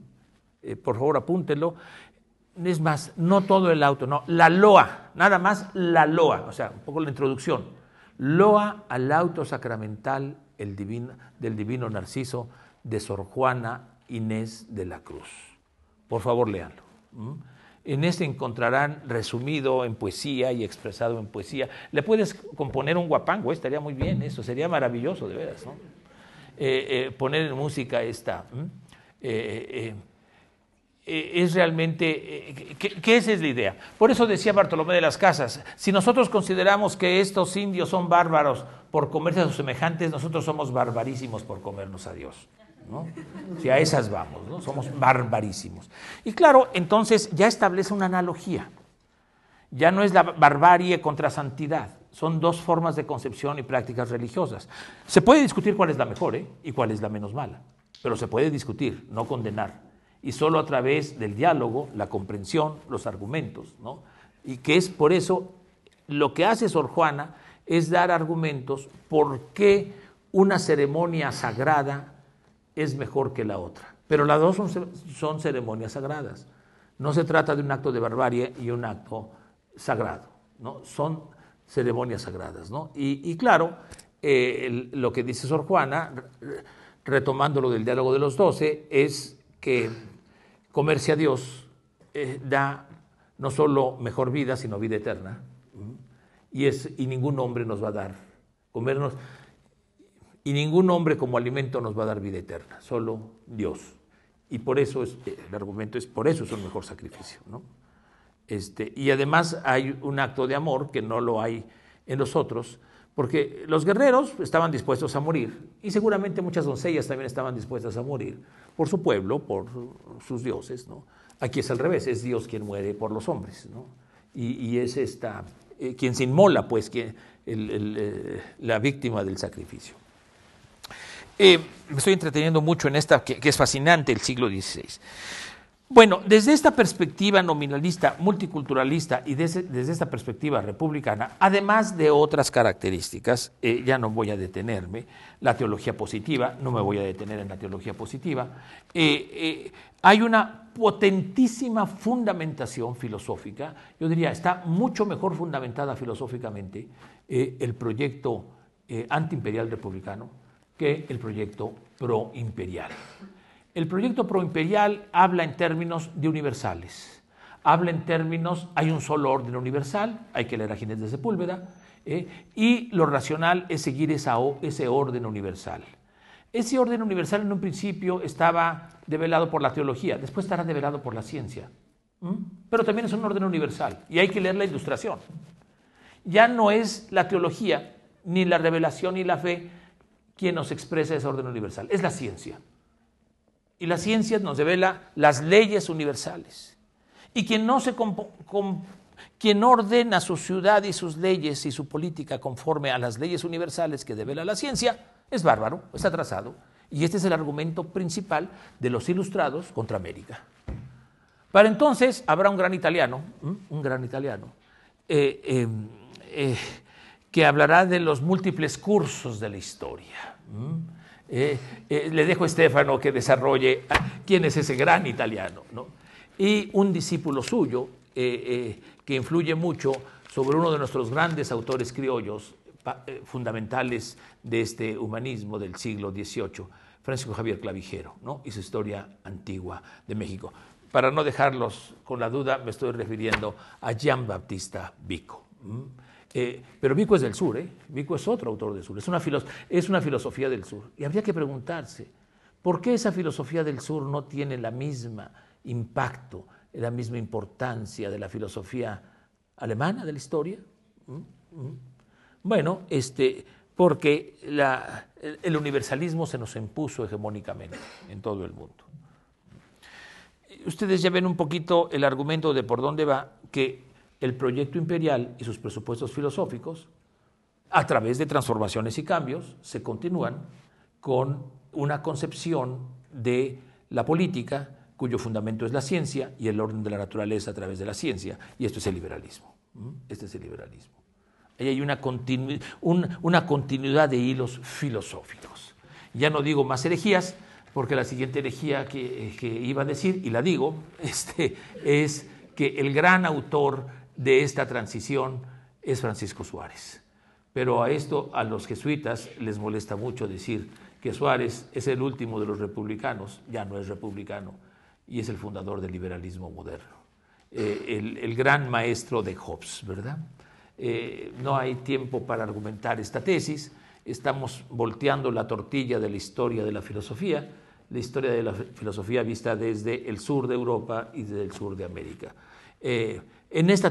Eh, por favor, apúntenlo es más, no todo el auto, no, la loa, nada más la loa, o sea, un poco la introducción. Loa al auto sacramental del divino Narciso de Sor Juana Inés de la Cruz. Por favor, leanlo. En este encontrarán resumido en poesía y expresado en poesía. Le puedes componer un guapango, ¿eh? estaría muy bien eso, sería maravilloso, de veras, eh, eh, poner en música esta. Eh, es realmente, eh, que, esa es la idea. Por eso decía Bartolomé de las Casas, si nosotros consideramos que estos indios son bárbaros por comerse a sus semejantes, nosotros somos barbarísimos por comernos a Dios. Si a esas vamos, somos barbarísimos. Y claro, entonces ya establece una analogía. Ya no es la barbarie contra santidad, son dos formas de concepción y prácticas religiosas. Se puede discutir cuál es la mejor ¿eh? y cuál es la menos mala, pero se puede discutir, no condenar y solo a través del diálogo, la comprensión, los argumentos, ¿no? Y que es por eso lo que hace Sor Juana es dar argumentos por qué una ceremonia sagrada es mejor que la otra. Pero las dos son, ceremonias sagradas. No se trata de un acto de barbarie y un acto sagrado, ¿no? Son ceremonias sagradas, ¿no? Y, claro, eh, lo que dice Sor Juana, retomando lo del diálogo de los doce, es que comerse a Dios eh, da no solo mejor vida, sino vida eterna. Y, es, y ningún hombre nos va a dar comernos, y ningún hombre como alimento nos va a dar vida eterna, solo Dios. Y por eso eh, el argumento es, por eso es un mejor sacrificio. Este, y además hay un acto de amor que no lo hay en nosotros, porque los guerreros estaban dispuestos a morir y seguramente muchas doncellas también estaban dispuestas a morir por su pueblo, por sus dioses. ¿no? Aquí es al revés, es Dios quien muere por los hombres y, es esta, eh, quien se inmola, pues, eh, la víctima del sacrificio. Eh, me estoy entreteniendo mucho en esta que es fascinante, el siglo XVI. Bueno, desde esta perspectiva nominalista, multiculturalista y desde, esta perspectiva republicana, además de otras características, eh, ya no voy a detenerme, la teología positiva, no me voy a detener en la teología positiva, eh, eh, hay una potentísima fundamentación filosófica, yo diría, está mucho mejor fundamentada filosóficamente el proyecto antiimperial republicano que el proyecto proimperial. El proyecto proimperial habla en términos de universales. Habla en términos, hay un solo orden universal, hay que leer a Ginés de Sepúlveda, ¿eh? y lo racional es seguir ese orden universal. Ese orden universal en un principio estaba develado por la teología, después estará develado por la ciencia. Pero también es un orden universal y hay que leer la ilustración. Ya no es la teología, ni la revelación, ni la fe quien nos expresa ese orden universal, es la ciencia y la ciencia nos devela las leyes universales. Y quien no, se quien ordena su ciudad y sus leyes y su política conforme a las leyes universales que devela la ciencia es bárbaro, es atrasado. Y este es el argumento principal de los ilustrados contra América. Para entonces habrá un gran italiano, un gran italiano, eh, em, eh, que hablará de los múltiples cursos de la historia. Eh, eh, le dejo a Estefano que desarrolle ah, quién es ese gran italiano. ¿no? Y un discípulo suyo eh, que influye mucho sobre uno de nuestros grandes autores criollos fundamentales de este humanismo del siglo XVIII, Francisco Javier Clavijero, ¿no? y su historia antigua de México. Para no dejarlos con la duda, me estoy refiriendo a Jean Baptista Vico. Eh, pero Vico es del sur, ¿eh? Vico es otro autor del sur, es una, es una filosofía del sur. Y habría que preguntarse, ¿por qué esa filosofía del sur no tiene la misma impacto, la misma importancia de la filosofía alemana de la historia? ¿Mm? ¿Mm? Bueno, este, porque el universalismo se nos impuso hegemónicamente en todo el mundo. Ustedes ya ven un poquito el argumento de por dónde va, que el proyecto imperial y sus presupuestos filosóficos, a través de transformaciones y cambios, se continúan con una concepción de la política cuyo fundamento es la ciencia y el orden de la naturaleza a través de la ciencia. Y esto es el liberalismo. Este es el liberalismo. Ahí hay una, continuidad de hilos filosóficos. Ya no digo más herejías, porque la siguiente herejía que, eh, iba a decir, y la digo, [LAUGHS] este, es que el gran autor de esta transición es Francisco Suárez. Pero a esto a los jesuitas les molesta mucho decir que Suárez es el último de los republicanos, ya no es republicano, y es el fundador del liberalismo moderno. Eh, el, gran maestro de Hobbes, ¿verdad? Eh, no hay tiempo para argumentar esta tesis, estamos volteando la tortilla de la historia de la filosofía, la historia de la filosofía vista desde el sur de Europa y desde el sur de América. Eh, en e,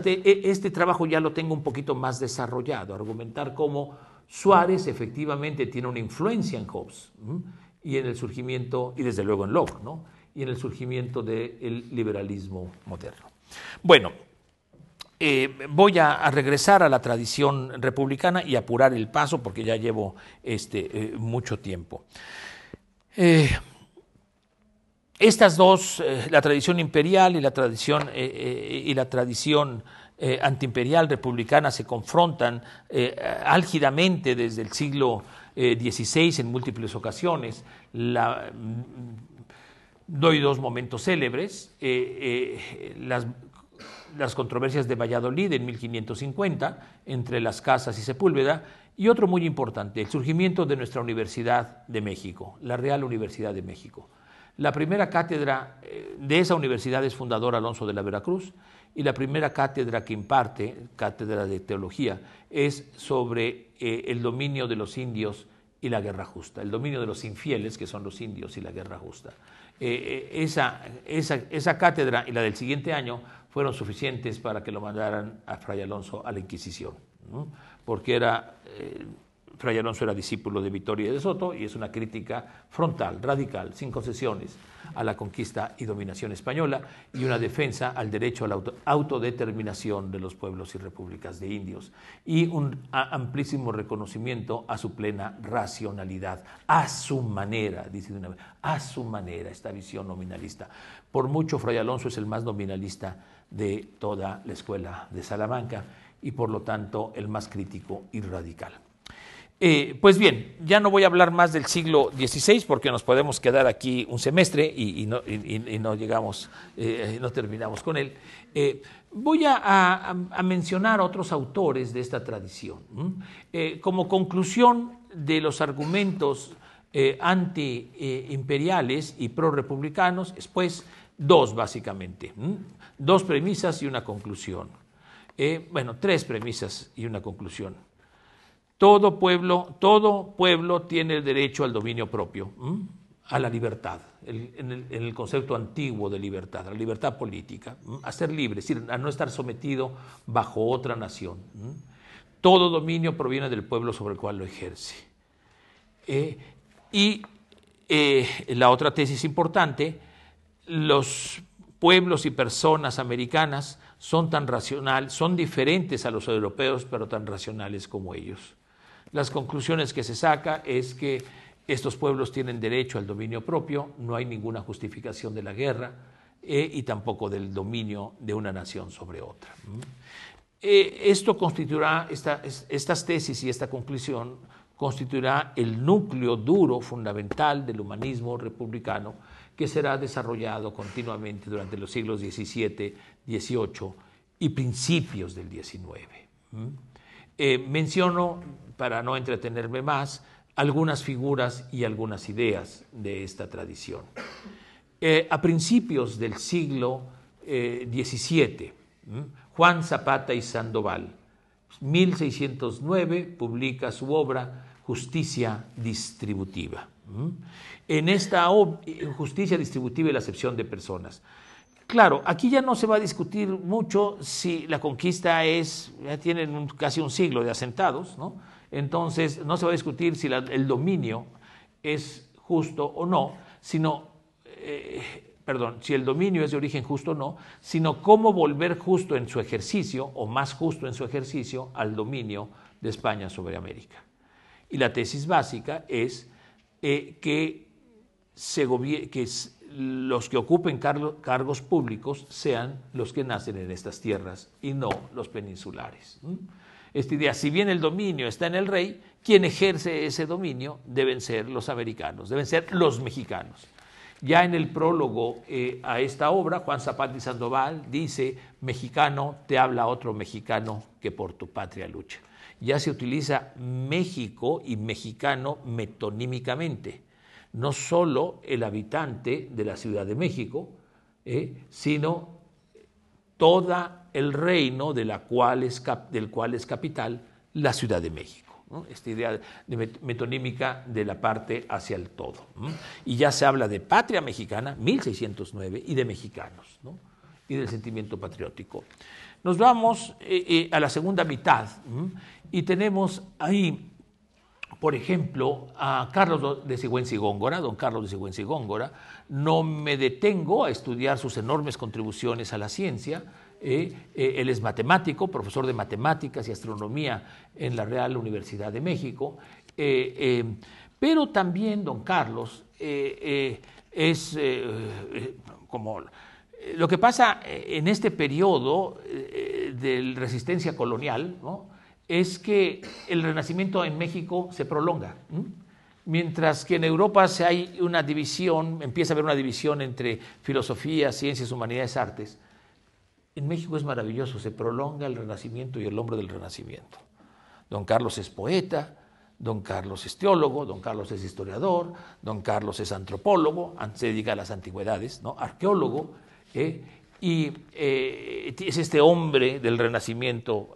este trabajo ya lo tengo un poquito más desarrollado, argumentar cómo Suárez efectivamente tiene una influencia en Hobbes y en el surgimiento, y desde luego en Locke, ¿no? y en el surgimiento del liberalismo moderno. Bueno, eh, voy a, regresar a la tradición republicana y apurar el paso porque ya llevo este, eh, mucho tiempo. Eh, estas dos, eh, la tradición imperial y la tradición, eh, eh, y la tradición antiimperial republicana, se confrontan álgidamente desde el siglo XVI en múltiples ocasiones. Mm, doy dos momentos célebres. las las controversias de Valladolid en 1550 entre las Casas y Sepúlveda y otro muy importante, el surgimiento de nuestra Universidad de México, la Real Universidad de México. La primera cátedra eh, de esa universidad es fundador Alonso de la Veracruz y la primera cátedra que imparte, cátedra de teología, es sobre eh, el dominio de los indios y la guerra justa, el dominio de los infieles, que son los indios, y la guerra justa. Eh, esa, cátedra y la del siguiente año fueron suficientes para que lo mandaran a Fray Alonso a la Inquisición, porque era Fray Alonso era discípulo de Vitoria de Soto y es una crítica frontal, radical, sin concesiones a la conquista y dominación española y una defensa al derecho a la autodeterminación de los pueblos y repúblicas de indios y un amplísimo reconocimiento a su plena racionalidad, a su manera, dice de una vez, a su manera, esta visión nominalista. Por mucho, Fray Alonso es el más nominalista de toda la escuela de Salamanca y por lo tanto el más crítico y radical. Eh, pues bien, ya no voy a hablar más del siglo XVI porque nos podemos quedar aquí un semestre y, no, llegamos, eh, no terminamos con él. Eh, voy a, mencionar a otros autores de esta tradición. como conclusión de los argumentos antiimperiales y prorrepublicanos, después dos básicamente, dos premisas y una conclusión. bueno, tres premisas y una conclusión. Todo pueblo, todo pueblo tiene el derecho al dominio propio, a la libertad, en, el, concepto antiguo de libertad, la libertad política, a ser libre, es decir, a no estar sometido bajo otra nación. Todo dominio proviene del pueblo sobre el cual lo ejerce. ¿eh? y eh, la otra tesis importante, los pueblos y personas americanas son tan racionales, son diferentes a los europeos, pero tan racionales como ellos. Las conclusiones que se saca es que estos pueblos tienen derecho al dominio propio, no hay ninguna justificación de la guerra eh, y tampoco del dominio de una nación sobre otra. Eh, esto constituirá, estas tesis y esta conclusión constituirá el núcleo duro fundamental del humanismo republicano que será desarrollado continuamente durante los siglos XVII, XVIII y principios del XIX. Eh, menciono para no entretenerme más, algunas figuras y algunas ideas de esta tradición. Eh, a principios del siglo XVII, eh, Juan Zapata y Sandoval, 1609, publica su obra Justicia Distributiva. En esta eh, justicia distributiva y la acepción de personas. Claro, aquí ya no se va a discutir mucho si la conquista es, ya tienen casi un siglo de asentados, ¿no? entonces no se va a discutir si el dominio es justo o no, sino, eh, perdón, si el dominio es de origen justo o no, sino cómo volver justo en su ejercicio o más justo en su ejercicio al dominio de España sobre América. Y la tesis básica es eh, que, los que ocupen cargos públicos sean los que nacen en estas tierras y no los peninsulares esta idea, si bien el dominio está en el rey, quien ejerce ese dominio deben ser los americanos, deben ser los mexicanos. Ya en el prólogo eh, a esta obra, Juan Zapata Sandoval dice, mexicano, te habla otro mexicano que por tu patria lucha. Ya se utiliza México y mexicano metonímicamente, no solo el habitante de la Ciudad de México, eh, sino toda el reino de la cual es, del cual es capital la Ciudad de México. Esta idea metonímica de la parte hacia el todo. Y ya se habla de patria mexicana, 1609, y de mexicanos, y del sentimiento patriótico. Nos vamos eh, eh, a la segunda mitad y tenemos ahí por ejemplo, a Carlos de Sigüenza y Góngora, don Carlos de Sigüenza y Góngora, no me detengo a estudiar sus enormes contribuciones a la ciencia. Eh, eh, él es matemático, profesor de matemáticas y astronomía en la Real Universidad de México, eh, pero también don Carlos es como... Lo que pasa en este periodo de resistencia colonial, ¿no? es que el renacimiento en México se prolonga. Mientras que en Europa se hay una división, empieza a haber una división entre filosofía, ciencias, humanidades, artes. En México es maravilloso, se prolonga el renacimiento y el hombre del renacimiento. Don Carlos es poeta, don Carlos es teólogo, don Carlos es historiador, don Carlos es antropólogo, se dedica a las antigüedades, ¿no? arqueólogo, ¿eh? y eh, es este hombre del Renacimiento.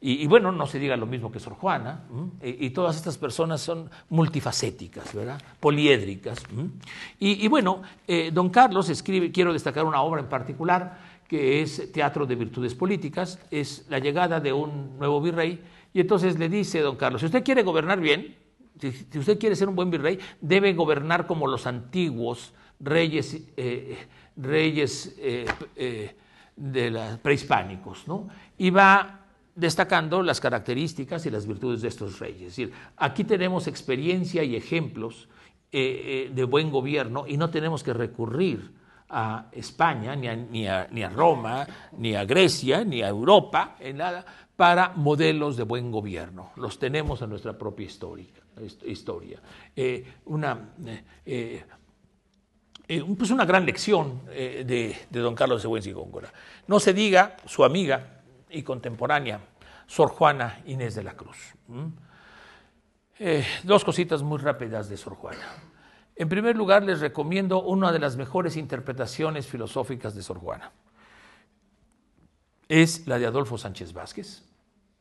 Y, bueno, no se diga lo mismo que Sor Juana. E, y, todas estas personas son multifacéticas, ¿verdad? Poliédricas. Y, bueno, eh, don Carlos escribe, quiero destacar una obra en particular, que es Teatro de Virtudes Políticas, es la llegada de un nuevo virrey. Y entonces le dice don Carlos, si usted quiere gobernar bien, si, usted quiere ser un buen virrey, debe gobernar como los antiguos reyes. Eh, reyes eh, eh, de prehispánicos, ¿no? Y va destacando las características y las virtudes de estos reyes. Es decir, aquí tenemos experiencia y ejemplos eh, de buen gobierno y no tenemos que recurrir a España, ni a, Roma, ni a Grecia, ni a Europa, en nada, para modelos de buen gobierno. Los tenemos en nuestra propia historia. una, eh, pues una gran lección eh, de, don Carlos de Següenza y Góngora. No se diga su amiga y contemporánea, Sor Juana Inés de la Cruz. Eh, dos cositas muy rápidas de Sor Juana. En primer lugar, les recomiendo una de las mejores interpretaciones filosóficas de Sor Juana. Es la de Adolfo Sánchez Vázquez,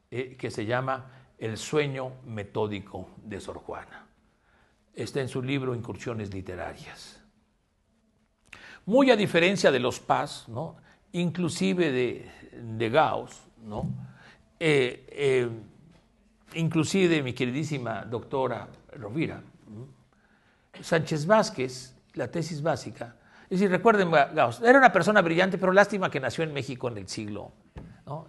que se llama El sueño metódico de Sor Juana. Está en su libro Incursiones Literarias muy a diferencia de los Paz, inclusive de, de Gauss, eh, eh, inclusive mi queridísima doctora Rovira, Sánchez Vázquez, la tesis básica, es decir, recuerden, Gauss, era una persona brillante, pero lástima que nació en México en el siglo,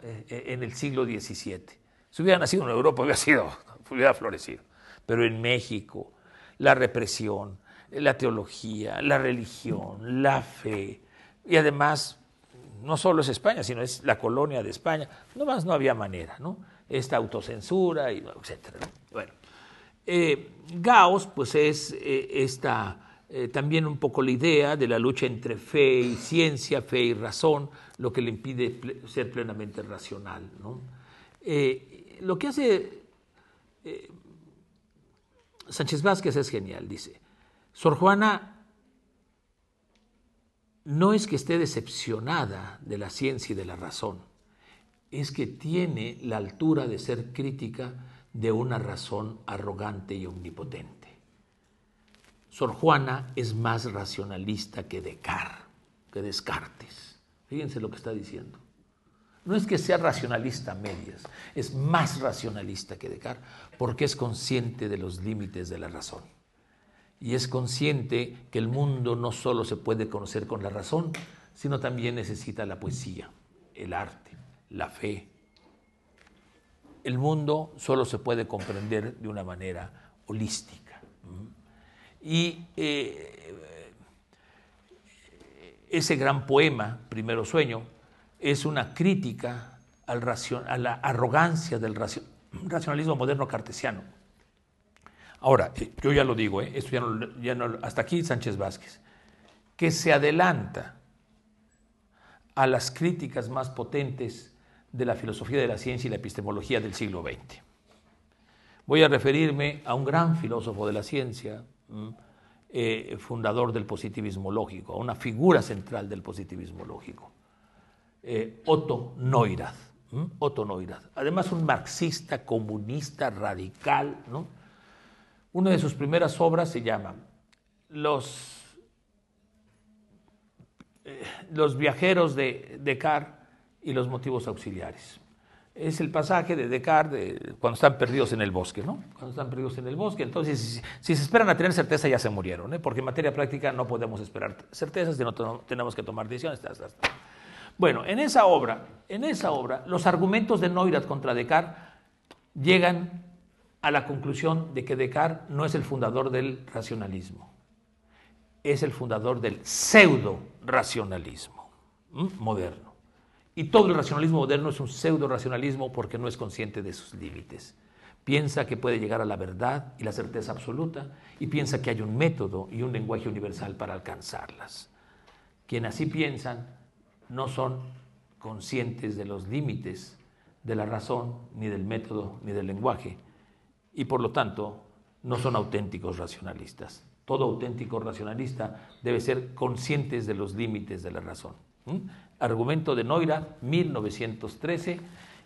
eh, en el siglo XVII. Si hubiera nacido en Europa, [LAUGHS] hubiera sido, hubiera florecido. Pero en México, la represión, la teología, la religión, la fe. Y además, no solo es España, sino es la colonia de España. no más no había manera, ¿no? Esta autocensura, y Bueno, eh, Gauss, pues es eh, esta, eh, también un poco la idea de la lucha entre fe y ciencia, fe y razón, lo que le impide ser plenamente racional, ¿no? lo que hace Sánchez Vázquez es genial, dice. Sor Juana no es que esté decepcionada de la ciencia y de la razón, es que tiene la altura de ser crítica de una razón arrogante y omnipotente. Sor Juana es más racionalista que Descartes, que Descartes. Fíjense lo que está diciendo. No es que sea racionalista a medias, es más racionalista que Descartes porque es consciente de los límites de la razón y es consciente que el mundo no solo se puede conocer con la razón, sino también necesita la poesía, el arte, la fe. El mundo solo se puede comprender de una manera holística. Y eh, eh, ese gran poema, Primero Sueño, es una crítica a la arrogancia del racionalismo moderno cartesiano Ahora, eh, yo ya lo digo, eh, Esto ya no, hasta aquí Sánchez Vázquez, que se adelanta a las críticas más potentes de la filosofía de la ciencia y la epistemología del siglo XX. Voy a referirme a un gran filósofo de la ciencia, eh, fundador del positivismo lógico, a una figura central del positivismo lógico, Otto Neurath. Otto Neurath. Además, un marxista, comunista, radical, ¿no? Una de sus primeras obras se llama Los, eh, los viajeros de Descartes y los motivos auxiliares. Es el pasaje de Descartes cuando están perdidos en el bosque, ¿no? Cuando están perdidos en el bosque. Entonces, si, se esperan a tener certeza, ya se murieron, ¿eh? porque en materia práctica no podemos esperar certezas, sino tenemos que tomar decisiones. Bueno, en esa obra, en esa obra, los argumentos de Neurath contra Descartes llegan a la conclusión de que Descartes no es el fundador del racionalismo, es el fundador del pseudo-racionalismo moderno. Y todo el racionalismo moderno es un pseudo-racionalismo porque no es consciente de sus límites. Piensa que puede llegar a la verdad y la certeza absoluta y piensa que hay un método y un lenguaje universal para alcanzarlas. quien así piensan no son conscientes de los límites de la razón, ni del método, ni del lenguaje y por lo tanto no son auténticos racionalistas. Todo auténtico racionalista debe ser consciente de los límites de la razón. Argumento de Noira, 1913,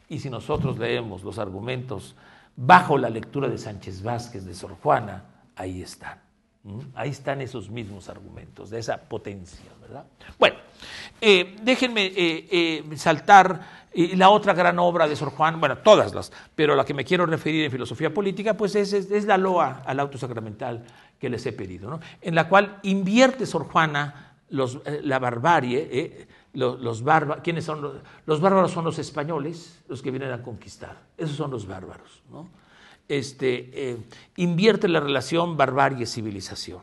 y si nosotros leemos los argumentos bajo la lectura de Sánchez Vázquez de Sor Juana, ahí están. Ahí están esos mismos argumentos, de esa potencia, ¿verdad? Bueno, eh, déjenme eh, eh, saltar y la otra gran obra de Sor Juan, bueno, todas las, pero la que me quiero referir en filosofía política, pues es, es, la loa al auto sacramental que les he pedido, ¿no? en la cual invierte Sor Juana eh, la barbarie, eh, los, los bárbaros, ¿quiénes son? Los, bárbaros son los españoles, los que vienen a conquistar, esos son los bárbaros, ¿no? Este, eh, invierte la relación barbarie-civilización.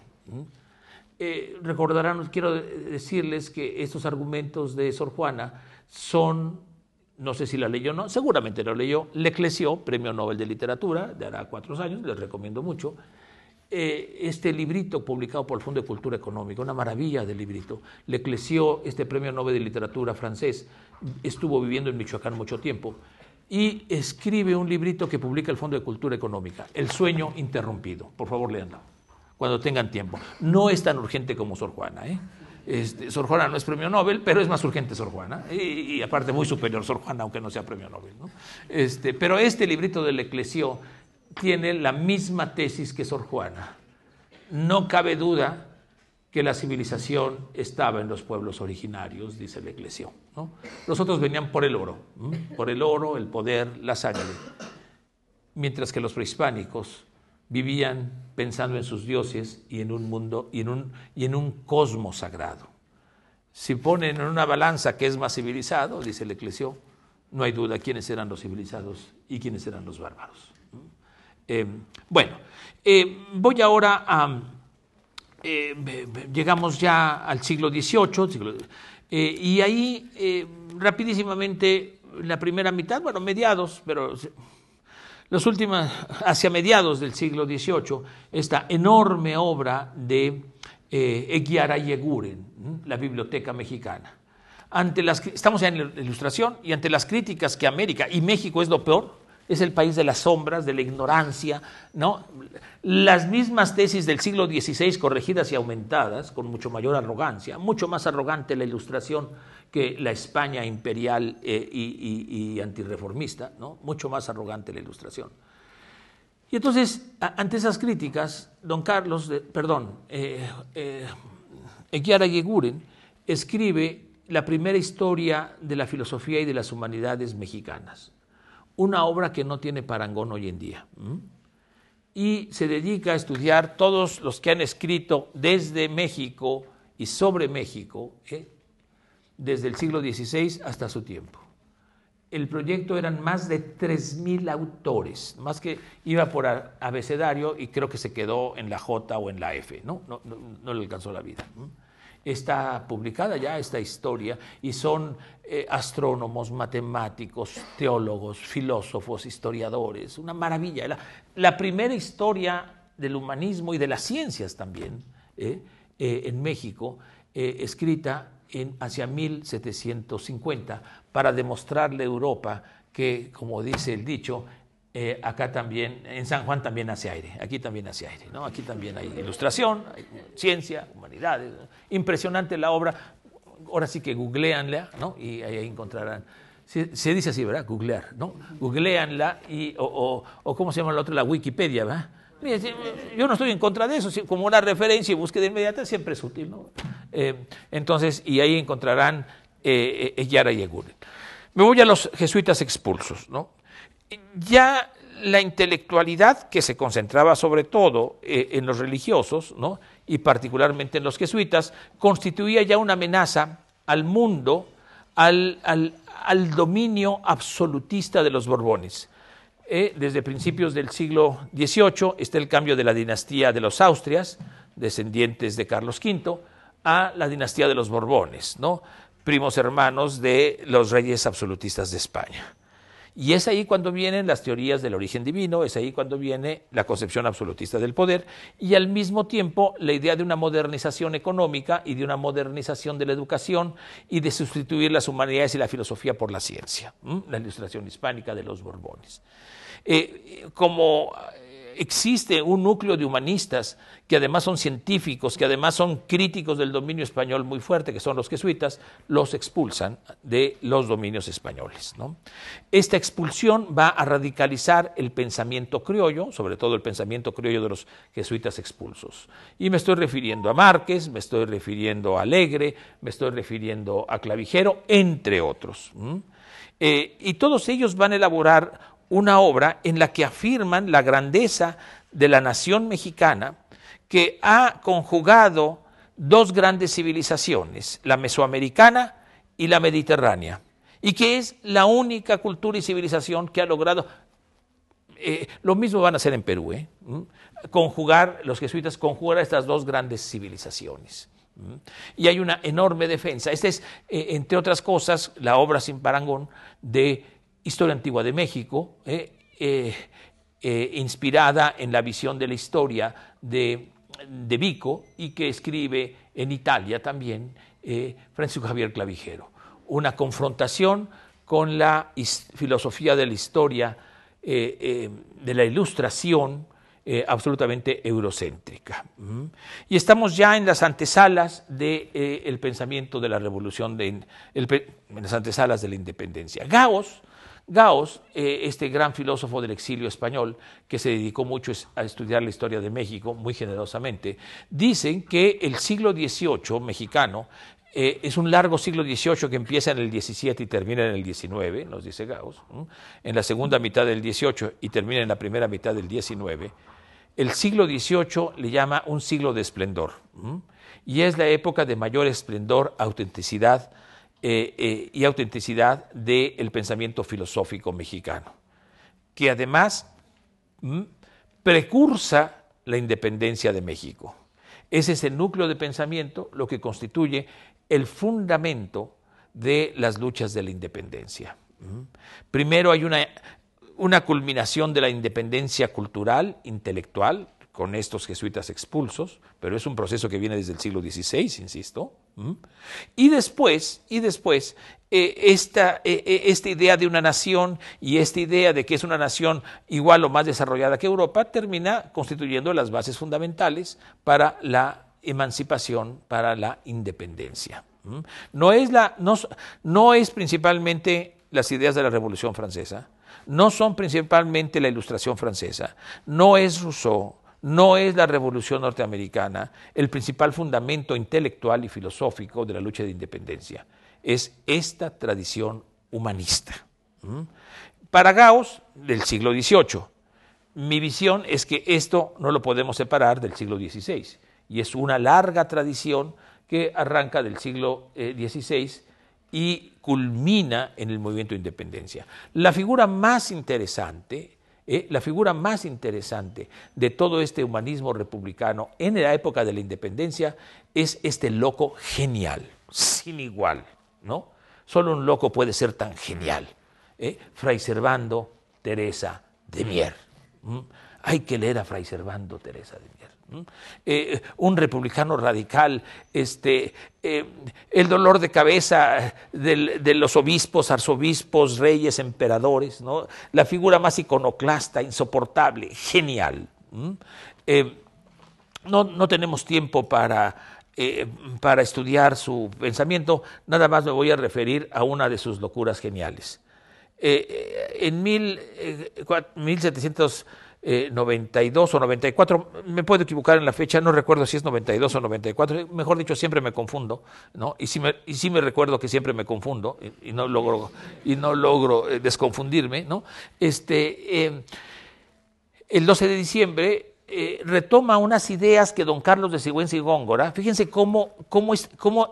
recordarán, quiero decirles que estos argumentos de Sor Juana son no sé si la leyó o no, seguramente la leyó, Leclesio, Premio Nobel de Literatura, de hará cuatro años, les recomiendo mucho, eh, este librito publicado por el Fondo de Cultura Económica, una maravilla de librito. Leclesio, este Premio Nobel de Literatura francés, estuvo viviendo en Michoacán mucho tiempo y escribe un librito que publica el Fondo de Cultura Económica, El sueño interrumpido. Por favor, leanlo cuando tengan tiempo. No es tan urgente como Sor Juana, ¿eh? Este, Sor Juana no es premio Nobel, pero es más urgente Sor Juana, y, aparte muy superior Sor Juana, aunque no sea premio Nobel. Este, pero este librito del Eclesio tiene la misma tesis que Sor Juana. No cabe duda que la civilización estaba en los pueblos originarios, dice el Eclesio. Los otros venían por el oro, por el oro, el poder, la sangre, mientras que los prehispánicos vivían pensando en sus dioses y en un mundo y en un, y cosmos sagrado. Si ponen en una balanza que es más civilizado, dice el Eclesio, no hay duda quiénes eran los civilizados y quiénes eran los bárbaros. Eh, bueno, eh, voy ahora a... Eh, llegamos ya al siglo XVIII y ahí rapidísimamente la primera mitad, bueno, mediados, pero las últimas, hacia mediados del siglo XVIII, esta enorme obra de eh, y Yeguren, la Biblioteca Mexicana. Ante estamos en la ilustración y ante las críticas que América y México es lo peor, es el país de las sombras, de la ignorancia, ¿no? Las mismas tesis del siglo XVI corregidas y aumentadas con mucho mayor arrogancia, mucho más arrogante la ilustración que la España imperial eh, y, antirreformista, ¿no? Mucho más arrogante la ilustración. Y entonces, ante esas críticas, don Carlos, perdón, eh, eh Yeguren escribe la primera historia de la filosofía y de las humanidades mexicanas una obra que no tiene parangón hoy en día. Y se dedica a estudiar todos los que han escrito desde México y sobre México, ¿eh? desde el siglo XVI hasta su tiempo. El proyecto eran más de 3.000 autores, más que iba por abecedario y creo que se quedó en la J o en la F, no, no, no, le alcanzó la vida. Está publicada ya esta historia y son eh, astrónomos, matemáticos, teólogos, filósofos, historiadores, una maravilla. La, primera historia del humanismo y de las ciencias también eh, eh, en México, escrita hacia 1750 para demostrarle a Europa que, como dice el dicho, acá también, en San Juan también hace aire, aquí también hace aire, Aquí también hay ilustración, ciencia, humanidades, Impresionante la obra. Ahora sí que googleanla, ¿no? Y ahí encontrarán. Se, se dice así, ¿verdad? Googlear, ¿no? Googleanla y, o, ¿cómo se llama la otra? La Wikipedia, ¿verdad? Yo no estoy en contra de eso, como una referencia y búsqueda inmediata siempre es útil. ¿no? Eh, entonces, y ahí encontrarán eh, eh, Yara y Eguren. Me voy a los jesuitas expulsos. ¿no? Ya la intelectualidad que se concentraba sobre todo en los religiosos, ¿no? y particularmente en los jesuitas, constituía ya una amenaza al mundo, al, dominio absolutista de los Borbones. Eh, desde principios del siglo XVIII está el cambio de la dinastía de los Austrias, descendientes de Carlos V, a la dinastía de los Borbones, ¿no? primos hermanos de los reyes absolutistas de España. Y es ahí cuando vienen las teorías del origen divino, es ahí cuando viene la concepción absolutista del poder y al mismo tiempo la idea de una modernización económica y de una modernización de la educación y de sustituir las humanidades y la filosofía por la ciencia, la ilustración hispánica de los Borbones. Eh, como existe un núcleo de humanistas que además son científicos, que además son críticos del dominio español muy fuerte, que son los jesuitas, los expulsan de los dominios españoles. Esta expulsión va a radicalizar el pensamiento criollo, sobre todo el pensamiento criollo de los jesuitas expulsos. Y me estoy refiriendo a Márquez, me estoy refiriendo a Alegre, me estoy refiriendo a Clavijero, entre otros. Eh, y todos ellos van a elaborar una obra en la que afirman la grandeza de la nación mexicana que ha conjugado dos grandes civilizaciones, la mesoamericana y la mediterránea, y que es la única cultura y civilización que ha logrado, eh, lo mismo van a hacer en Perú, ¿eh? ¿Mm? conjugar, los jesuitas conjugar estas dos grandes civilizaciones. ¿Mm? Y hay una enorme defensa. Esta es, eh, entre otras cosas, la obra sin parangón de Historia Antigua de México, eh, eh, eh, inspirada en la visión de la historia de, Vico y que escribe en Italia también Francisco Javier Clavijero. Una confrontación con la filosofía de la historia, de la ilustración, absolutamente eurocéntrica. Y estamos ya en las antesalas del de, pensamiento de la revolución, de, en las antesalas de la independencia. Gaos Gauss, eh, este gran filósofo del exilio español, que se dedicó mucho a estudiar la historia de México, muy generosamente, dicen que el siglo XVIII mexicano eh, es un largo siglo XVIII que empieza en el XVII y termina en el XIX, nos dice Gauss, en la segunda mitad del XVIII y termina en la primera mitad del XIX. El siglo XVIII le llama un siglo de esplendor y es la época de mayor esplendor, autenticidad, eh, eh, y autenticidad del pensamiento filosófico mexicano, que además mm, precursa la independencia de México. Es ese núcleo de pensamiento lo que constituye el fundamento de las luchas de la independencia. Mm. Primero hay una, una culminación de la independencia cultural, intelectual, con estos jesuitas expulsos, pero es un proceso que viene desde el siglo XVI, insisto, ¿Mm? Y después, y después, eh, eh, eh, esta, idea de una nación y esta idea de que es una nación igual o más desarrollada que Europa termina constituyendo las bases fundamentales para la emancipación, para la independencia. ¿Mm? No, es no es principalmente las ideas de la Revolución Francesa, no son principalmente la Ilustración Francesa, no es Rousseau, no es la revolución norteamericana el principal fundamento intelectual y filosófico de la lucha de independencia, es esta tradición humanista. ¿Mm? Para Gauss, del siglo XVIII, mi visión es que esto no lo podemos separar del siglo XVI, y es una larga tradición que arranca del siglo XVI eh, y culmina en el movimiento de independencia. La figura más interesante ¿eh? la figura más interesante de todo este humanismo republicano en la época de la independencia es este loco genial, sin igual, ¿no? Solo un loco puede ser tan genial. ¿eh? Fray Servando Teresa de Mier. Hay que leer a Fray Servando Teresa de Mier. Eh, un republicano radical, este, eh, el dolor de cabeza de, los obispos, arzobispos, reyes, emperadores, ¿no? la figura más iconoclasta, insoportable, genial. Eh, no, no, tenemos tiempo para, estudiar su pensamiento, nada más me voy a referir a una de sus locuras geniales. en mil, 1700 eh, 92 o 94, me puedo equivocar en la fecha, no recuerdo si es 92 o 94, mejor dicho, siempre me confundo, ¿no? Y sí me, y sí me recuerdo que siempre me confundo y, no logro, y no logro eh, desconfundirme, ¿no? Este, eh, el 12 de diciembre eh, retoma unas ideas que don Carlos de Sigüenza y Góngora, fíjense cómo,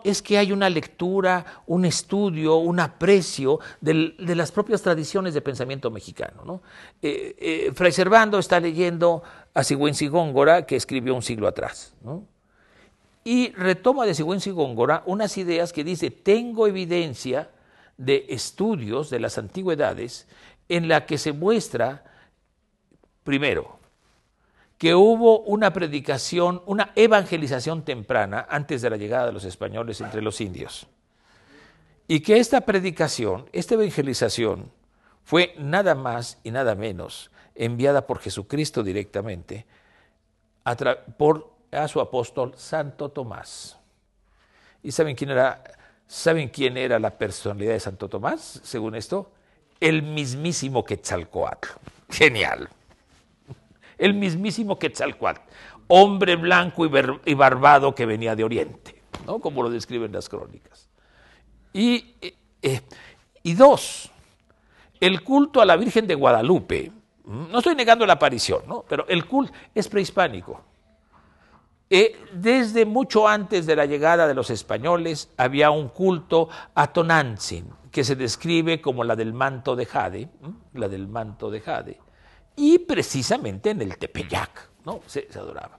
es, que hay una lectura, un estudio, un aprecio de las propias tradiciones de pensamiento mexicano. ¿no? Eh, eh, Fray Servando está leyendo a Sigüenza y Góngora, que escribió un siglo atrás, y retoma de Sigüenza y Góngora unas ideas que dice, tengo evidencia de estudios de las antigüedades en la que se muestra, primero, que hubo una predicación, una evangelización temprana antes de la llegada de los españoles entre los indios. Y que esta predicación, esta evangelización, fue nada más y nada menos enviada por Jesucristo directamente a, por, a su apóstol Santo Tomás. ¿Y saben quién, era, saben quién era la personalidad de Santo Tomás, según esto? El mismísimo Quetzalcoatl. Genial el mismísimo Quetzalcoatl, hombre blanco y, barbado que venía de Oriente, ¿no? como lo describen las crónicas. Y, eh, eh, y dos, el culto a la Virgen de Guadalupe, no estoy negando la aparición, ¿no? pero el culto es prehispánico. Eh, desde mucho antes de la llegada de los españoles había un culto a Tonantzin, que se describe como la del manto de Jade, la del manto de Jade y precisamente en el Tepeyac, ¿no? Se, adoraba.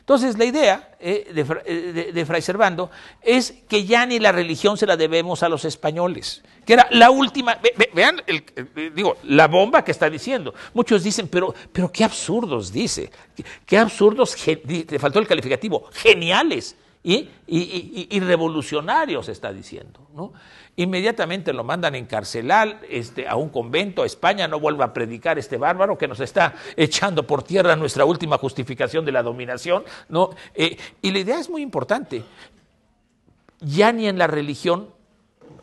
Entonces, la idea eh, eh, de, de, Fray Servando es que ya ni la religión se la debemos a los españoles, que era la última. vean, eh, digo, la bomba que está diciendo. Muchos dicen, pero, qué absurdos dice, qué, qué absurdos, le faltó el calificativo, geniales y, revolucionarios, está diciendo. ¿no? Inmediatamente lo mandan a encarcelar este, a un convento, a España, no vuelva a predicar este bárbaro que nos está echando por tierra nuestra última justificación de la dominación. ¿no? Eh, y la idea es muy importante. Ya ni en la religión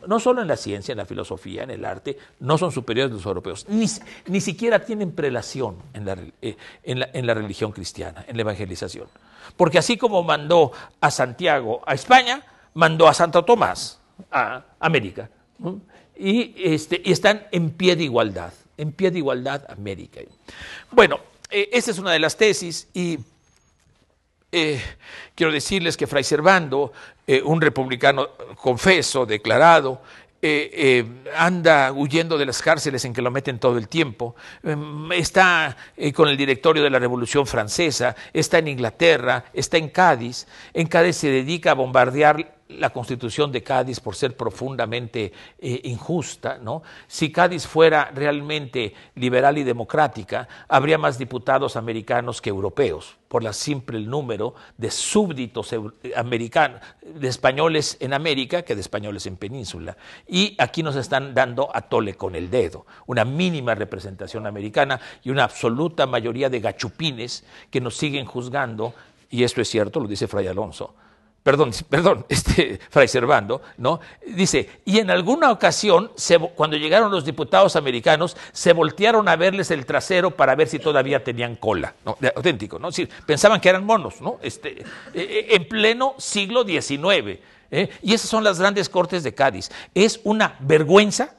no solo en la ciencia, en la filosofía, en el arte, no son superiores a los europeos, ni, siquiera tienen prelación eh, en la, religión cristiana, en la evangelización. Porque así como mandó a Santiago a España, mandó a Santo Tomás a América. Este, y, están en pie de igualdad, en pie de igualdad América. Bueno, eh, esta es una de las tesis y eh, quiero decirles que Fray Servando eh, un republicano confeso, declarado, eh, eh, anda huyendo de las cárceles en que lo meten todo el tiempo, em, está con el directorio de la Revolución Francesa, está en Inglaterra, está en Cádiz, en Cádiz se dedica a bombardear la constitución de Cádiz por ser profundamente eh, injusta, ¿no? Si Cádiz fuera realmente liberal y democrática, habría más diputados americanos que europeos, por la simple número de súbditos americanos, de españoles en América que de españoles en península. Y aquí nos están dando a tole con el dedo, una mínima representación americana y una absoluta mayoría de gachupines que nos siguen juzgando, y esto es cierto, lo dice Fray Alonso perdón, [LAUGHS] perdón, este Fray Servando, ¿no? Dice, y en alguna ocasión, cuando llegaron los diputados americanos, se voltearon a verles el trasero para ver si todavía tenían cola, auténtico, ¿no? pensaban que eran monos, ¿no? Este, e, e, en pleno siglo XIX. ¿eh? Y esas son las grandes cortes de Cádiz. Es una vergüenza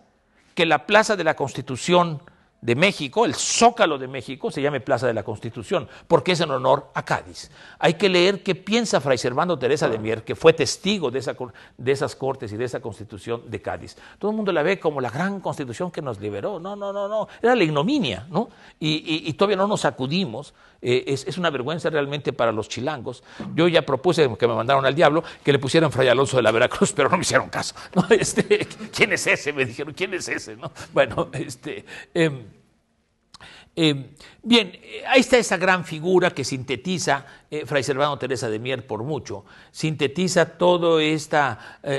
que la Plaza de la Constitución de México, el Zócalo de México, se llame Plaza de la Constitución, porque es en honor a Cádiz. Hay que leer qué piensa Fray Servando Teresa de Mier, que fue testigo de, esas cortes y de esa constitución de Cádiz. Todo el mundo la ve como la gran constitución que nos liberó. No, no, no, no. Era la ignominia, ¿no? Y, y todavía no nos sacudimos eh, es, una vergüenza realmente para los chilangos. Yo ya propuse, que me mandaron al diablo, que le pusieran Fray Alonso de la Veracruz, [LAUGHS] pero no me hicieron caso. [LAUGHS] ¿no? Este, ¿Quién es ese? Me dijeron, ¿quién es ese? Bueno, este... Em, eh, bien, eh, ahí está esa gran figura que sintetiza, eh, Fray Servano Teresa de Mier por mucho, sintetiza todo este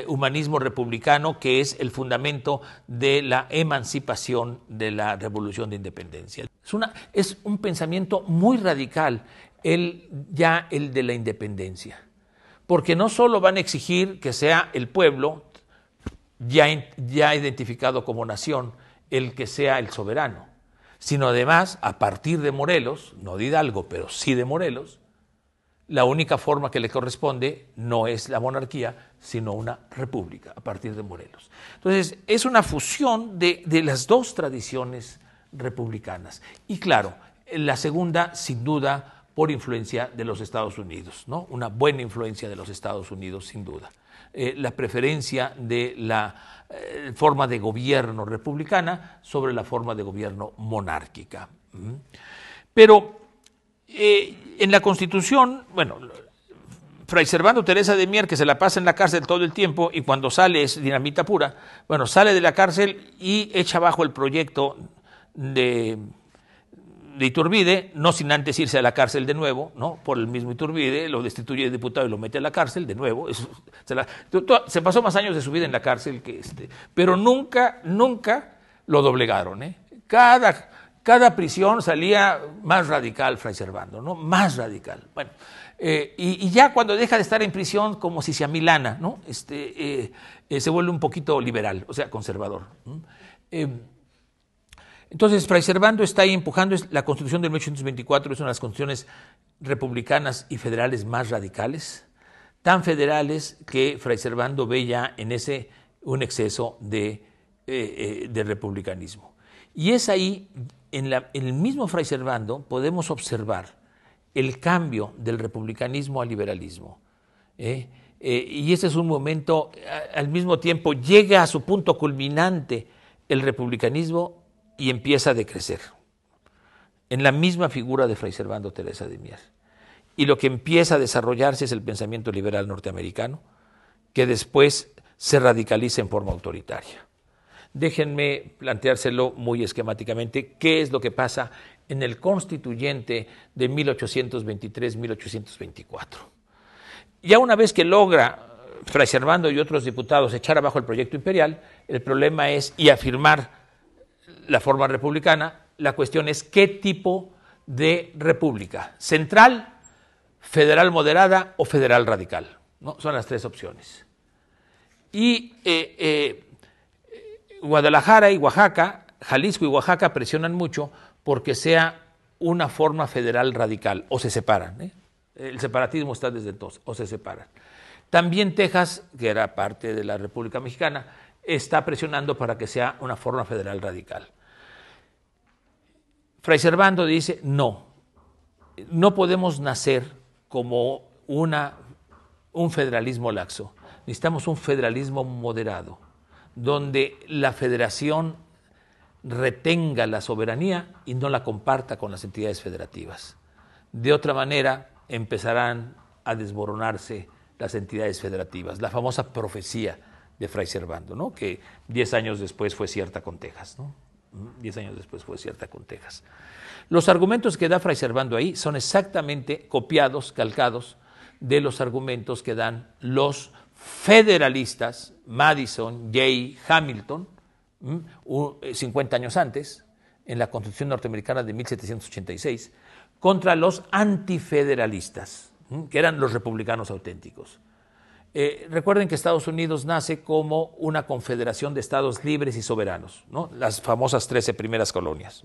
humanismo republicano que es el fundamento de la emancipación de la Revolución de Independencia. Es, es un pensamiento muy radical, ya el de la independencia, porque no solo van a exigir que sea el pueblo ya identificado como nación el que sea el soberano, sino además, a partir de Morelos, no de Hidalgo, pero sí de Morelos, la única forma que le corresponde no es la monarquía, sino una república, a partir de Morelos. Entonces, es una fusión de, de las dos tradiciones republicanas. Y claro, la segunda, sin duda, por influencia de los Estados Unidos, ¿no? Una buena influencia de los Estados Unidos, sin duda. Eh, la preferencia de la eh, forma de gobierno republicana sobre la forma de gobierno monárquica. Pero eh, en la Constitución, bueno, Fray Servando Teresa de Mier, que se la pasa en la cárcel todo el tiempo y cuando sale es dinamita pura, bueno, sale de la cárcel y echa abajo el proyecto de de Iturbide, no sin antes irse a la cárcel de nuevo, ¿no? Por el mismo Iturbide, lo destituye de diputado y lo mete a la cárcel de nuevo. se, pasó más años de su vida en la cárcel que este. Pero nunca, nunca lo doblegaron, ¿eh? Cada, prisión salía más radical Fray Servando, ¿no? Más radical. Bueno, eh, y, ya cuando deja de estar en prisión, como si se Milana, ¿no? Este, eh, eh, se vuelve un poquito liberal, o sea, conservador. Entonces, Fray Servando está ahí empujando la constitución del 1824, es una de las constituciones republicanas y federales más radicales, tan federales que Fray Servando ve ya en ese un exceso de, eh, eh, republicanismo. Y es ahí, en, el mismo Fray Servando, podemos observar el cambio del republicanismo al liberalismo. ¿eh? y ese es un momento, al mismo tiempo, llega a su punto culminante el republicanismo y empieza a decrecer. En la misma figura de Fray Servando Teresa de Mier. Y lo que empieza a desarrollarse es el pensamiento liberal norteamericano, que después se radicaliza en forma autoritaria. Déjenme planteárselo muy esquemáticamente, ¿qué es lo que pasa en el constituyente de 1823-1824? Ya una vez que logra Fray Servando y otros diputados echar abajo el proyecto imperial, el problema es y afirmar la forma republicana, la cuestión es qué tipo de república, central, federal moderada o federal radical. ¿no? Son las tres opciones. Y eh, eh, Guadalajara y Oaxaca, Jalisco y Oaxaca presionan mucho porque sea una forma federal radical, o se separan. ¿eh? El separatismo está desde entonces, o se separan. También Texas, que era parte de la República Mexicana, está presionando para que sea una forma federal radical. Fray Servando dice, no, no podemos nacer como un federalismo laxo, necesitamos un federalismo moderado, donde la federación retenga la soberanía y no la comparta con las entidades federativas. De otra manera, empezarán a desmoronarse las entidades federativas, la famosa profecía de Fray Servando, ¿no? que diez años después fue cierta con Texas. ¿no? Mm, años después fue cierta con Texas. Los argumentos que da Fray Servando ahí son exactamente copiados, calcados, de los argumentos que dan los federalistas Madison, Jay, Hamilton, 50 mm, eh, años antes, en la Constitución norteamericana de 1786, contra los antifederalistas, mm, que eran los republicanos auténticos. Eh, recuerden que Estados Unidos nace como una confederación de estados libres y soberanos, las famosas trece primeras colonias.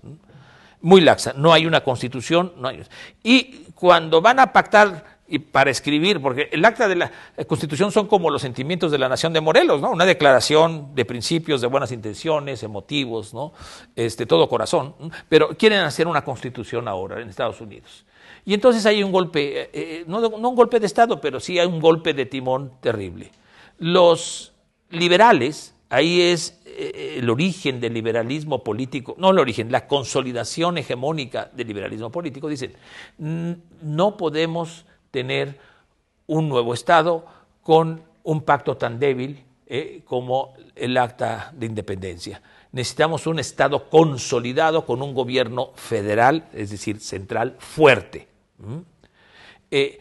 Muy laxa, no hay una constitución, no hay... Y cuando van a pactar y para escribir, porque el acta de la eh, Constitución son como los sentimientos de la nación de Morelos, ¿no? Una declaración de principios, de buenas intenciones, emotivos, ¿no? Este, todo corazón, pero quieren hacer una Constitución ahora en Estados Unidos. Y entonces hay un golpe, eh, eh, no, un golpe de Estado, pero sí hay un golpe de timón terrible. Los liberales, ahí es eh, el origen del liberalismo político, no el origen, la consolidación hegemónica del liberalismo político, dicen, no podemos tener un nuevo Estado con un pacto tan débil como el acta de independencia. Necesitamos un Estado consolidado con un gobierno federal, es decir, central, fuerte. ¿Mm? Eh,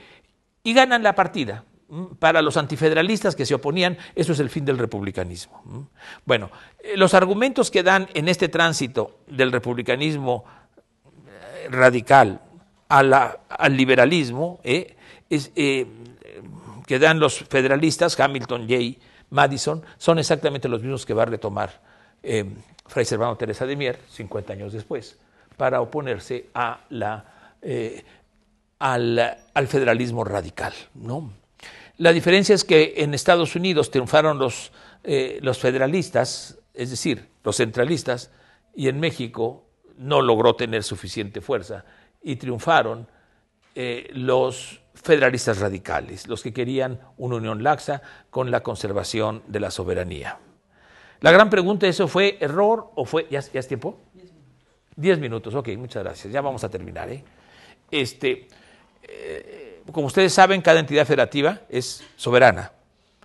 y ganan la partida. ¿Mm? Para los antifederalistas que se oponían, eso es el fin del republicanismo. ¿Mm? Bueno, eh, los argumentos que dan en este tránsito del republicanismo eh, radical al liberalismo que dan los federalistas, Hamilton, Jay, Madison, son exactamente los mismos que va a retomar eh, Fray Servano Teresa de Mier 50 años después para oponerse a la al, federalismo radical. ¿no? La diferencia es que en Estados Unidos triunfaron los, eh, los federalistas, es decir, los centralistas, y en México no logró tener suficiente fuerza y triunfaron eh, los federalistas radicales, los que querían una unión laxa con la conservación de la soberanía. La gran pregunta, ¿eso fue error o fue... ¿Ya, es tiempo? Diez minutos. Diez minutos, ok, muchas gracias. Ya vamos a terminar. ¿eh? Este, eh, como ustedes saben, cada entidad federativa es soberana.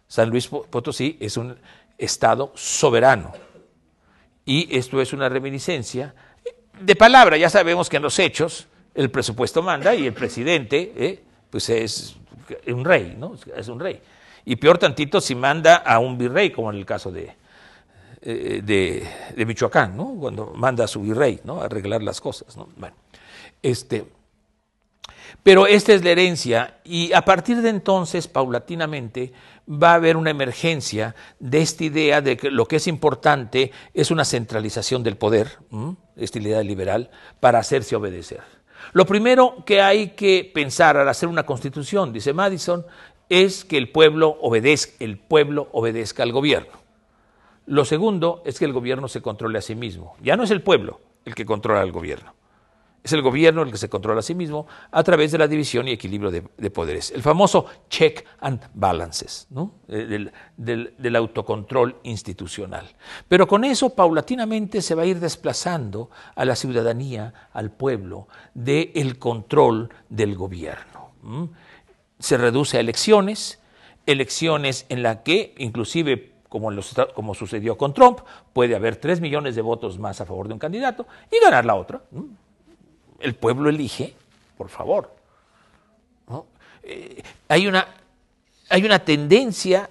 San Luis Potosí es un estado soberano. Y esto es una reminiscencia de palabra. Ya sabemos que en los hechos el presupuesto manda y el presidente, eh, pues es un rey, ¿no? Es un rey. Y peor tantito si manda a un virrey, como en el caso de, eh, de, Michoacán, ¿no? Cuando manda a su virrey, ¿no? A arreglar las cosas, Bueno, este. Pero esta es la herencia y a partir de entonces, paulatinamente, va a haber una emergencia de esta idea de que lo que es importante es una centralización del poder, esta liberal, para hacerse obedecer. Lo primero que hay que pensar al hacer una constitución, dice Madison, es que el pueblo obedezca, el pueblo obedezca al gobierno. Lo segundo es que el gobierno se controle a sí mismo. Ya no es el pueblo el que controla al gobierno. Es el gobierno el que se controla a sí mismo a través de la división y equilibrio de, poderes. El famoso check and balances, eh, del, autocontrol institucional. Pero con eso paulatinamente se va a ir desplazando a la ciudadanía, al pueblo, del control del gobierno. Se reduce a elecciones, elecciones en las que inclusive como, sucedió con Trump, puede haber tres millones de votos más a favor de un candidato y ganar la otra el pueblo elige, por favor. Eh, hay, una, hay una tendencia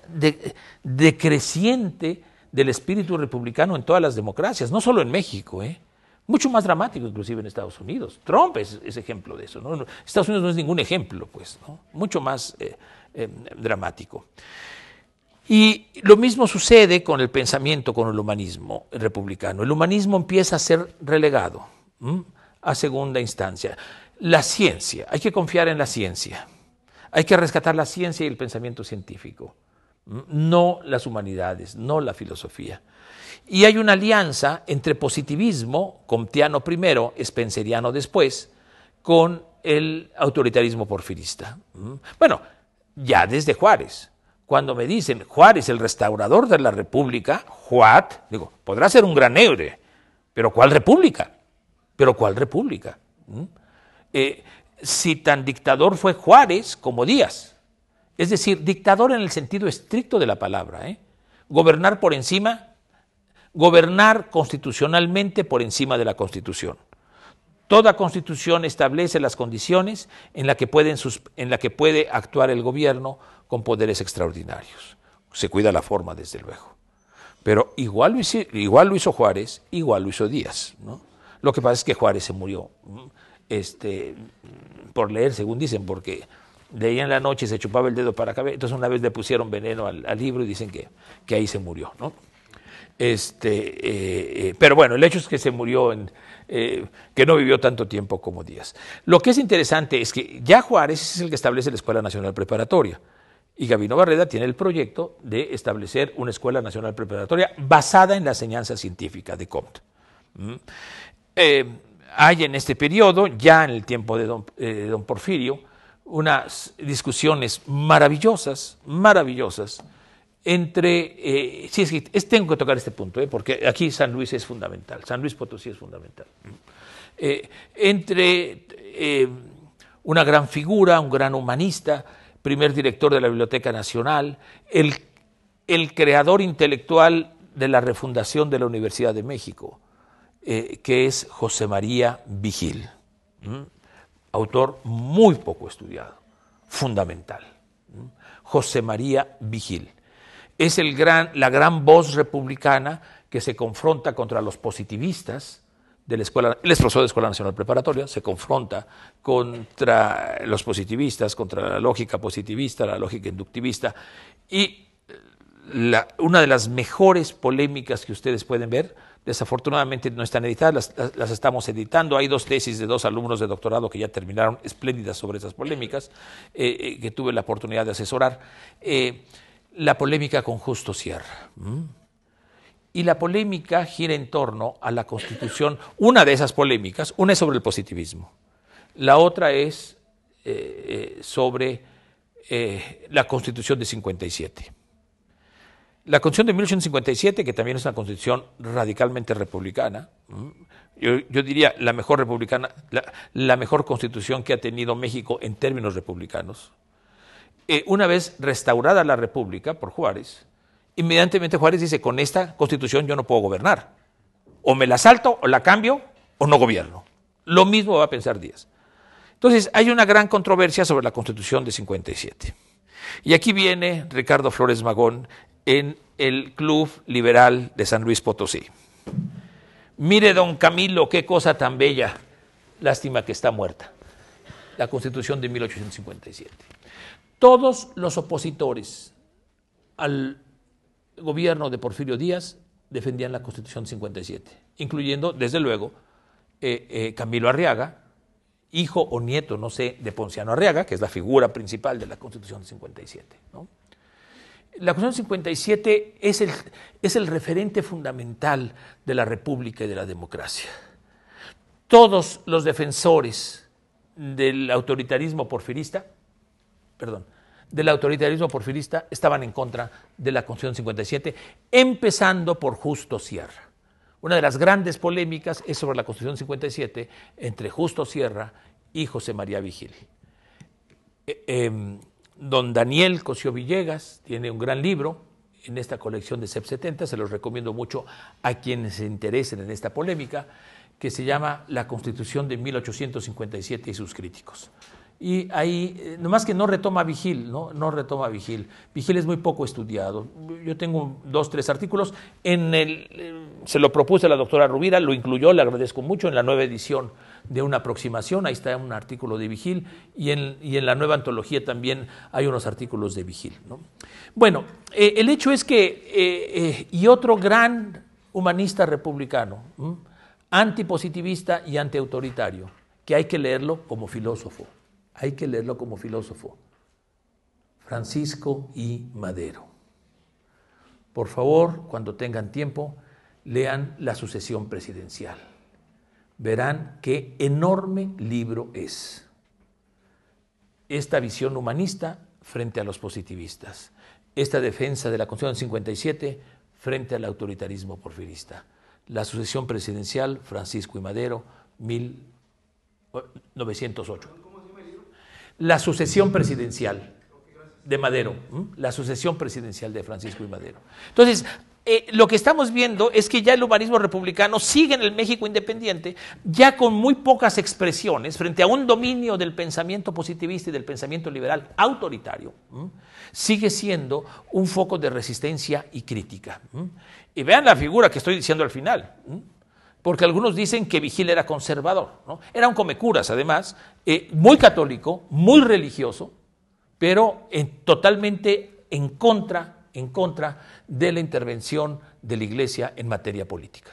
decreciente del espíritu republicano en todas las democracias, no solo en México, ¿eh? mucho más dramático inclusive en Estados Unidos. Trump es, ejemplo de eso. Estados Unidos no es ningún ejemplo, pues, mucho más eh, dramático. Y lo mismo sucede con el pensamiento, con el humanismo republicano. El humanismo empieza a ser relegado a segunda instancia. La ciencia, hay que confiar en la ciencia. Hay que rescatar la ciencia y el pensamiento científico, mm, no las humanidades, no la filosofía. Y hay una alianza entre positivismo, comtiano primero, spenceriano después, con el autoritarismo porfirista. Mm. Bueno, ya desde Juárez. Cuando me dicen Juárez, el restaurador de la República, Juat, digo, podrá ser un gran héroe, pero ¿cuál República? Pero ¿cuál república? ¿Mm? Eh, si tan dictador fue Juárez como Díaz, es decir, dictador en el sentido estricto de la palabra, ¿eh? gobernar por encima, gobernar constitucionalmente por encima de la constitución. Toda constitución establece las condiciones en las que, la que puede actuar el gobierno con poderes extraordinarios. Se cuida la forma, desde luego. Pero igual lo hizo, igual lo hizo Juárez, igual lo hizo Díaz. ¿no? Lo que pasa es que Juárez se murió este, por leer, según dicen, porque leía en la noche y se chupaba el dedo para acá. Entonces una vez le pusieron veneno al, libro y dicen que, que, ahí se murió, Este, eh, eh, pero bueno, el hecho es que se murió, eh, que no vivió tanto tiempo como Díaz. Lo que es interesante es que ya Juárez es el que establece la Escuela Nacional Preparatoria y Gabino Barreda tiene el proyecto de establecer una Escuela Nacional Preparatoria basada en la enseñanza científica de Comte. ¿Mm? Eh, hay en este periodo, ya en el tiempo de don, eh, Porfirio, unas discusiones maravillosas, maravillosas, entre, eh, sí, que tengo que tocar este punto, eh, porque aquí San Luis es fundamental, San Luis Potosí es fundamental, entre una gran figura, un gran humanista, primer director de la Biblioteca Nacional, el creador intelectual de la refundación de la Universidad de México, eh, que es José María Vigil, autor muy poco estudiado, fundamental. José María Vigil. Es la gran voz republicana que se confronta contra los positivistas de la escuela, de Escuela Nacional Preparatoria, se confronta contra los positivistas, contra la lógica positivista, la lógica inductivista, y una de las mejores polémicas que ustedes pueden ver Desafortunadamente no están editadas, las, estamos editando. Hay dos tesis de dos alumnos de doctorado que ya terminaron espléndidas sobre esas polémicas, eh, eh, que tuve la oportunidad de asesorar. Eh, la polémica con Justo Sierra. Y la polémica gira en torno a la Constitución. Una de esas polémicas, una es sobre el positivismo, la otra es sobre la Constitución de 57. La Constitución de 1857, que también es una constitución radicalmente republicana, yo, diría la mejor republicana, la, mejor constitución que ha tenido México en términos republicanos, eh, una vez restaurada la República por Juárez, inmediatamente Juárez dice, con esta constitución yo no puedo gobernar. O me la salto, o la cambio, o no gobierno. Lo mismo va a pensar Díaz. Entonces, hay una gran controversia sobre la constitución de 57. Y aquí viene Ricardo Flores Magón en el Club Liberal de San Luis Potosí. Mire, don Camilo, qué cosa tan bella. Lástima que está muerta. La Constitución de 1857. Todos los opositores al gobierno de Porfirio Díaz defendían la Constitución 57, incluyendo, desde luego, eh, eh, Camilo Arriaga, hijo o nieto, no sé, de Ponciano Arriaga, que es la figura principal de la Constitución 57. ¿no? La Constitución 57 es el, es el referente fundamental de la República y de la democracia. Todos los defensores del autoritarismo porfirista, perdón, del autoritarismo porfirista estaban en contra de la Constitución 57, empezando por Justo Sierra. Una de las grandes polémicas es sobre la Constitución 57 entre Justo Sierra y José María Vigil. Eh, em, Don Daniel Cosío Villegas tiene un gran libro en esta colección de CEP 70, se los recomiendo mucho a quienes se interesen en esta polémica, que se llama La Constitución de 1857 y sus críticos. Y ahí, eh, nomás que no retoma Vigil, ¿no? No retoma Vigil. Vigil es muy poco estudiado. Yo tengo dos, tres artículos. En el, eh, se lo propuse a la doctora Rubira, lo incluyó, le agradezco mucho, en la nueva edición de una aproximación, ahí está un artículo de Vigil, y en, la nueva antología también hay unos artículos de Vigil. Bueno, eh, el hecho es que, y otro gran humanista republicano, antipositivista y antiautoritario, que hay que leerlo como filósofo. Hay que leerlo como filósofo. Francisco y Madero. Por favor, cuando tengan tiempo, lean La sucesión presidencial. Verán qué enorme libro es. Esta visión humanista frente a los positivistas. Esta defensa de la Constitución 57 frente al autoritarismo porfirista. La sucesión presidencial, Francisco y Madero, 1908 la sucesión presidencial de Madero, la sucesión presidencial de Francisco y Madero. Entonces, eh, lo que estamos viendo es que ya el humanismo republicano sigue en el México independiente, ya con muy pocas expresiones frente a un dominio del pensamiento positivista y del pensamiento liberal autoritario, sigue siendo un foco de resistencia y crítica. Y vean la figura que estoy diciendo al final porque algunos dicen que Vigil era conservador, ¿no? Era un comecuras, además, eh, muy católico, muy religioso, pero totalmente en contra, en contra de la intervención de la Iglesia en materia política,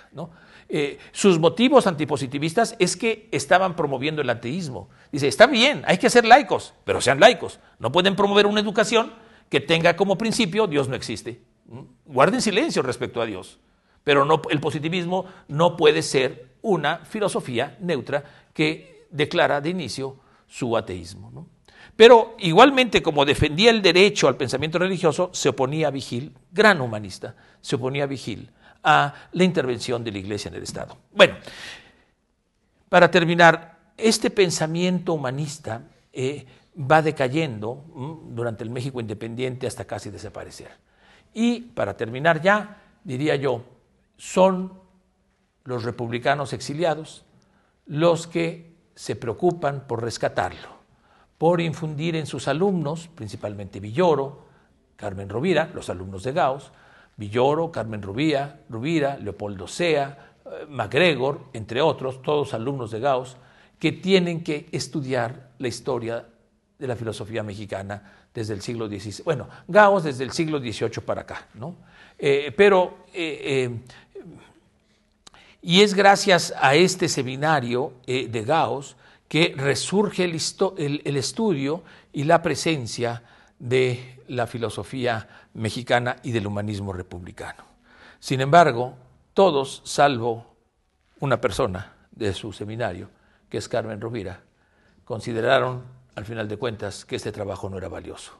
eh, sus motivos antipositivistas es que estaban promoviendo el ateísmo. Dice, está bien, hay que ser laicos, pero sean laicos. No pueden promover una educación que tenga como principio Dios no existe. Mm, guarden silencio respecto a Dios. Pero el positivismo no puede ser una filosofía neutra que declara de inicio su ateísmo. Pero igualmente, como defendía el derecho al pensamiento religioso, se oponía a Vigil, gran humanista, se oponía a Vigil a la intervención de la Iglesia en el Estado. Bueno, para terminar, este pensamiento humanista eh, va decayendo durante el México independiente hasta casi desaparecer. Y para terminar ya, diría yo, son los republicanos exiliados los que se preocupan por rescatarlo, por infundir en sus alumnos, principalmente Villoro, Carmen Rovira, los alumnos de Gauss, Villoro, Carmen Rubía, Rubira, Leopoldo Sea, eh, MacGregor, entre otros, todos alumnos de Gauss, que tienen que estudiar la historia de la filosofía mexicana desde el siglo XVI. Bueno, Gauss desde el siglo XVIII para acá, ¿no? Eh, pero eh, y es gracias a este seminario eh, de Gaos que resurge el, el, estudio y la presencia de la filosofía mexicana y del humanismo republicano. Sin embargo, todos, salvo una persona de su seminario, que es Carmen Rovira, consideraron, al final de cuentas, que este trabajo no era valioso.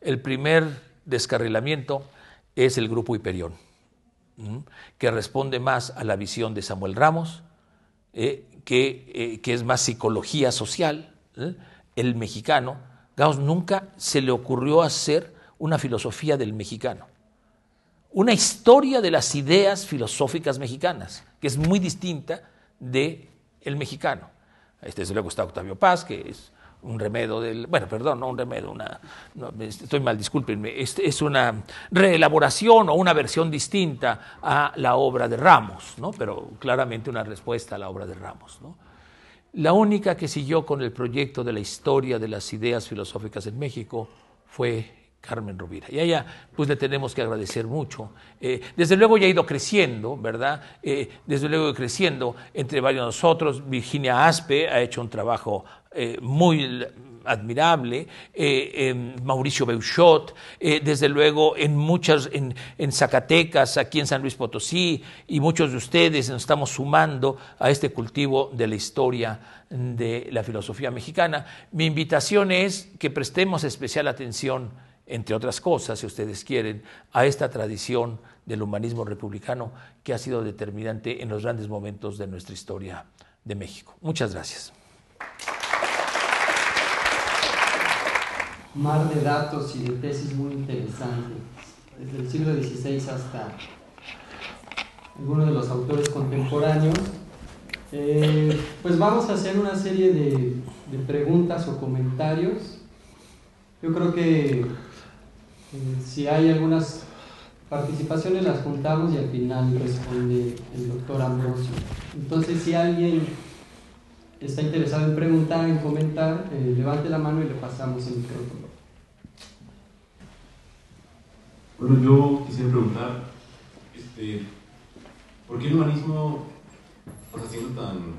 El primer descarrilamiento es el grupo Hiperión que responde más a la visión de Samuel Ramos, eh, que, eh, que, es más psicología social, ¿eh? el mexicano. Gauss nunca se le ocurrió hacer una filosofía del mexicano, una historia de las ideas filosóficas mexicanas, que es muy distinta del el mexicano. Este, le luego está Octavio Paz, que es un remedo del, bueno, perdón, no un remedo una, estoy mal, discúlpenme, este, es, una reelaboración o una versión distinta a la obra de Ramos, ¿no? pero claramente una respuesta a la obra de Ramos. ¿no? La única que siguió con el proyecto de la historia de las ideas filosóficas en México fue Carmen Rubira Y a ella, pues le tenemos que agradecer mucho. Eh, desde luego ya ha ido creciendo, ¿verdad? Eh, desde luego creciendo entre varios de nosotros. Virginia Aspe ha hecho un trabajo eh, muy admirable, eh, em, Mauricio Beuchot, eh, desde luego en muchas, en, Zacatecas, aquí en San Luis Potosí, y muchos de ustedes nos estamos sumando a este cultivo de la historia de la filosofía mexicana. Mi invitación es que prestemos especial atención, entre otras cosas, si ustedes quieren, a esta tradición del humanismo republicano que ha sido determinante en los grandes momentos de nuestra historia de México. Muchas gracias. mar de datos y de tesis muy interesantes desde el siglo XVI hasta algunos de los autores contemporáneos. Eh, pues vamos a hacer una serie de, preguntas o comentarios. Yo creo que eh, si hay algunas participaciones las juntamos y al final responde el doctor Ambrosio. Entonces si alguien está interesado en preguntar, en comentar, eh, levante la mano y le pasamos el micrófono. Bueno, yo quisiera preguntar, este, ¿por qué el humanismo, o siendo tan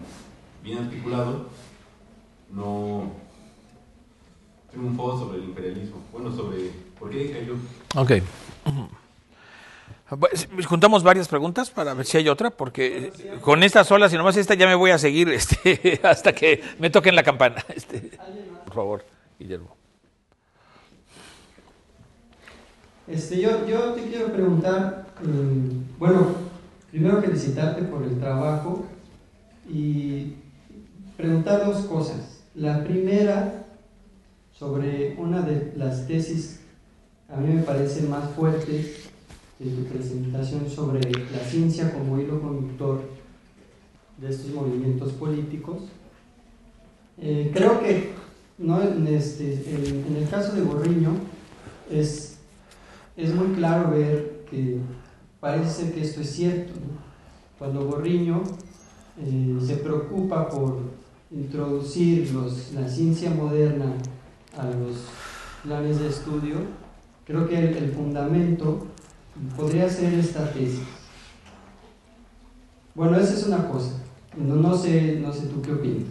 bien articulado, no triunfó sobre el imperialismo? Bueno, sobre por qué cayó. Ok. Pues, juntamos varias preguntas para ver si hay otra, porque con estas sola si nomás esta ya me voy a seguir [LAUGHS] este, hasta que me toquen la campana. Este, por favor, Guillermo. Este, yo, te quiero preguntar, eh, bueno, primero felicitarte por el trabajo y preguntar dos cosas. La primera, sobre una de las tesis, a mí me parece más fuerte de tu presentación sobre la ciencia como hilo conductor de estos movimientos políticos. Eh, creo que este, en, el caso de Borriño es es muy claro ver que parece ser que esto es cierto. Cuando Borriño eh, se preocupa por introducir la ciencia moderna a los planes de estudio, creo que el, fundamento podría ser esta tesis. Bueno, esa es una cosa. No, no, sé, no sé tú qué opinas.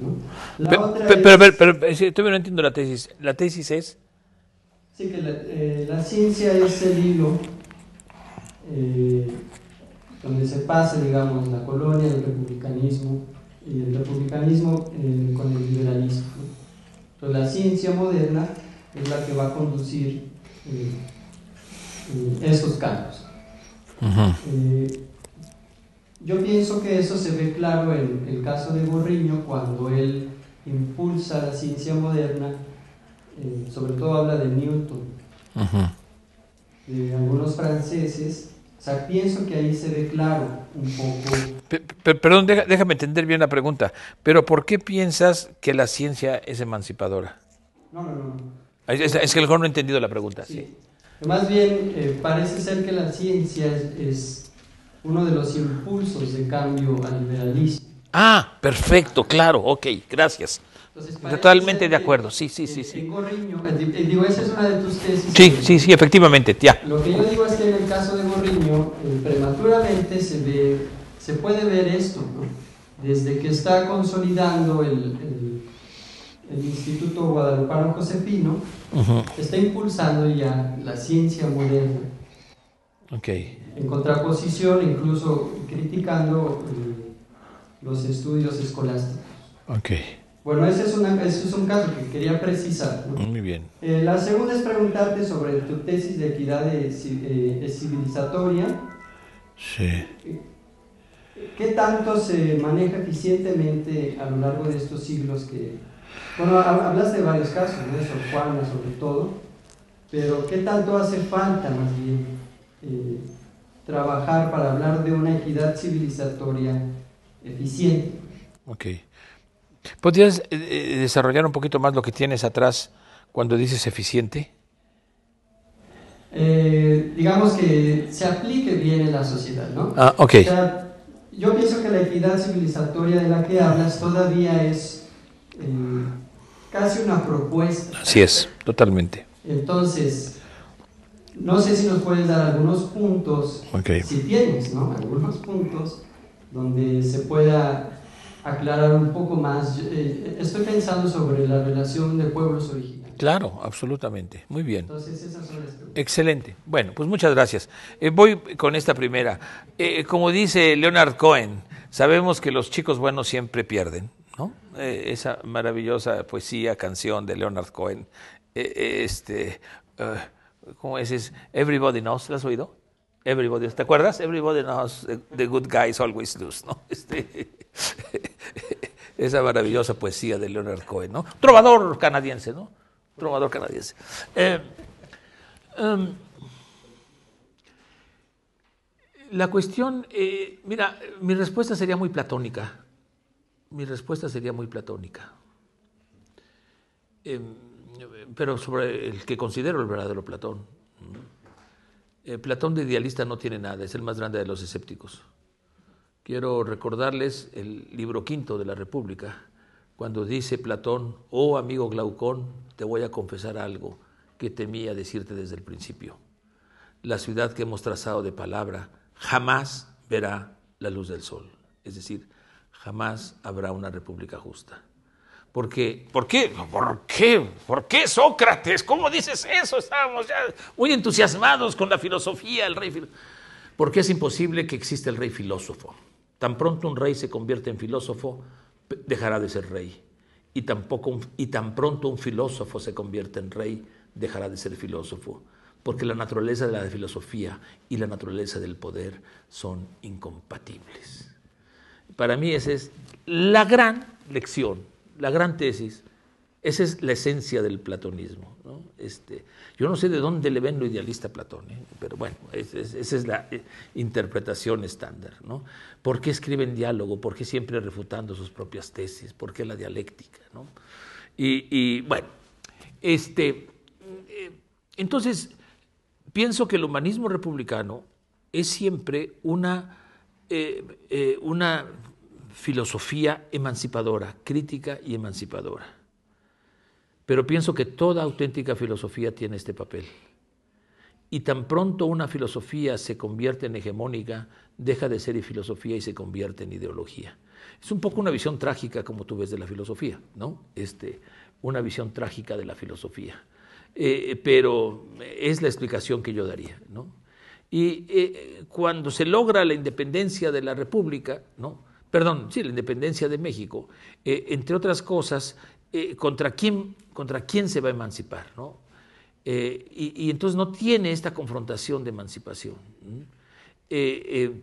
La pero, otra pero, pero, eh, estoy no entiendo la tesis. La tesis es que eh, la, ciencia es el hilo eh, donde se pasa, digamos, la colonia, el republicanismo y el republicanismo eh, con el liberalismo. Entonces la ciencia moderna es la que va a conducir esos cambios. yo pienso que eso se ve claro en el caso de Borriño cuando él impulsa la ciencia moderna eh, sobre todo habla de Newton, de algunos franceses. O sea, pienso que ahí se ve claro un poco. perdón, déjame entender bien la pregunta. Pero ¿por qué piensas que la ciencia es emancipadora? No, no, no. Es, que el mejor no he entendido la pregunta. Sí. Más bien, eh, parece ser que la ciencia es, es, uno de los impulsos de cambio al liberalismo. Ah, perfecto, claro, ok, gracias. Totalmente de acuerdo, sí, sí, sí. sí. Gorriño, esa es una de tus tesis. Sí, sí, sí, efectivamente, ya. Lo que yo digo es que en el caso de Gorriño, eh, prematuramente se, ve, se puede ver esto, desde que está consolidando el, Instituto Guadalupano Josefino, está impulsando ya la ciencia moderna. Okay. En contraposición, incluso criticando eh, los estudios escolásticos. Bueno, ese es, es un caso que quería precisar. Muy bien. Eh, la segunda es preguntarte sobre tu tesis de equidad eh, civilizatoria. Sí. ¿Qué tanto se maneja eficientemente a lo largo de estos siglos que... Bueno, hablaste de varios casos, ¿no? Sor Juana sobre todo, pero ¿qué tanto hace falta más bien eh, trabajar para hablar de una equidad civilizatoria eficiente? Okay. ¿Podrías eh, eh, desarrollar un poquito más lo que tienes atrás cuando dices eficiente? Eh, digamos que se aplique bien en la sociedad, ¿no? Ah, ok. yo pienso que la equidad civilizatoria de la que hablas todavía es casi una propuesta. Así es, totalmente. Entonces, no sé si nos puedes dar algunos puntos, si tienes, ¿no? Algunos puntos donde se pueda aclarar un poco más. Eh, eh, estoy pensando sobre la relación de pueblos originarios. Claro, absolutamente. Muy bien. Excelente. Bueno, pues muchas gracias. Eh, voy con esta primera. como dice Leonard Cohen, sabemos que los chicos buenos siempre pierden, ¿no? esa maravillosa poesía, canción de Leonard Cohen. este, ¿cómo es? es? Everybody Knows, ¿la has oído? Everybody, ¿te acuerdas? Everybody knows the good guys always lose, ¿no? [LAUGHS] Este, [LAUGHS] esa maravillosa poesía de Leonard Cohen, ¿no? Trovador canadiense, ¿no? Trovador canadiense. Eh, em, la cuestión, eh, mira, mi respuesta sería muy platónica. Mi respuesta sería muy platónica. Em, pero sobre el que considero el verdadero Platón. Eh, Platón de idealista no tiene nada, es el más grande de los escépticos. Quiero recordarles el libro quinto de la República, cuando dice Platón, oh amigo Glaucón, te voy a confesar algo que temía decirte desde el principio. La ciudad que hemos trazado de palabra jamás verá la luz del sol. Es decir, jamás habrá una república justa. ¿por qué? ¿Por qué? ¿Por qué Sócrates? ¿Cómo dices eso? Estábamos ya muy entusiasmados con la filosofía, el rey. Porque es imposible que exista el rey filósofo. Tan pronto un rey se convierte en filósofo, dejará de ser rey. Y, tampoco, y tan pronto un filósofo se convierte en rey, dejará de ser filósofo. Porque la naturaleza de la filosofía y la naturaleza del poder son incompatibles. Para mí esa es la gran lección, la gran tesis esa es la esencia del platonismo. Este, yo no sé de dónde le ven lo idealista a Platón, ¿eh? pero bueno, esa es la eh, interpretación estándar. ¿no? ¿Por qué en diálogo? ¿Por qué siempre refutando sus propias tesis? ¿Por qué la dialéctica? Y, bueno, este, eh, entonces pienso que el humanismo republicano es siempre una filosofía emancipadora, crítica y emancipadora. Pero pienso que toda auténtica filosofía tiene este papel. Y tan pronto una filosofía se convierte en hegemónica, deja de ser filosofía y se convierte en ideología. Es un poco una visión trágica, como tú ves, de la filosofía, ¿no? Este, una visión trágica de la filosofía. Eh, eh, pero es la explicación que yo daría, Y eh, cuando se logra la independencia de la República, ¿no? perdón, sí, la independencia de México, entre otras cosas, eh, contra, quién, se va a emancipar, eh, y, entonces no tiene esta confrontación de emancipación. Eh,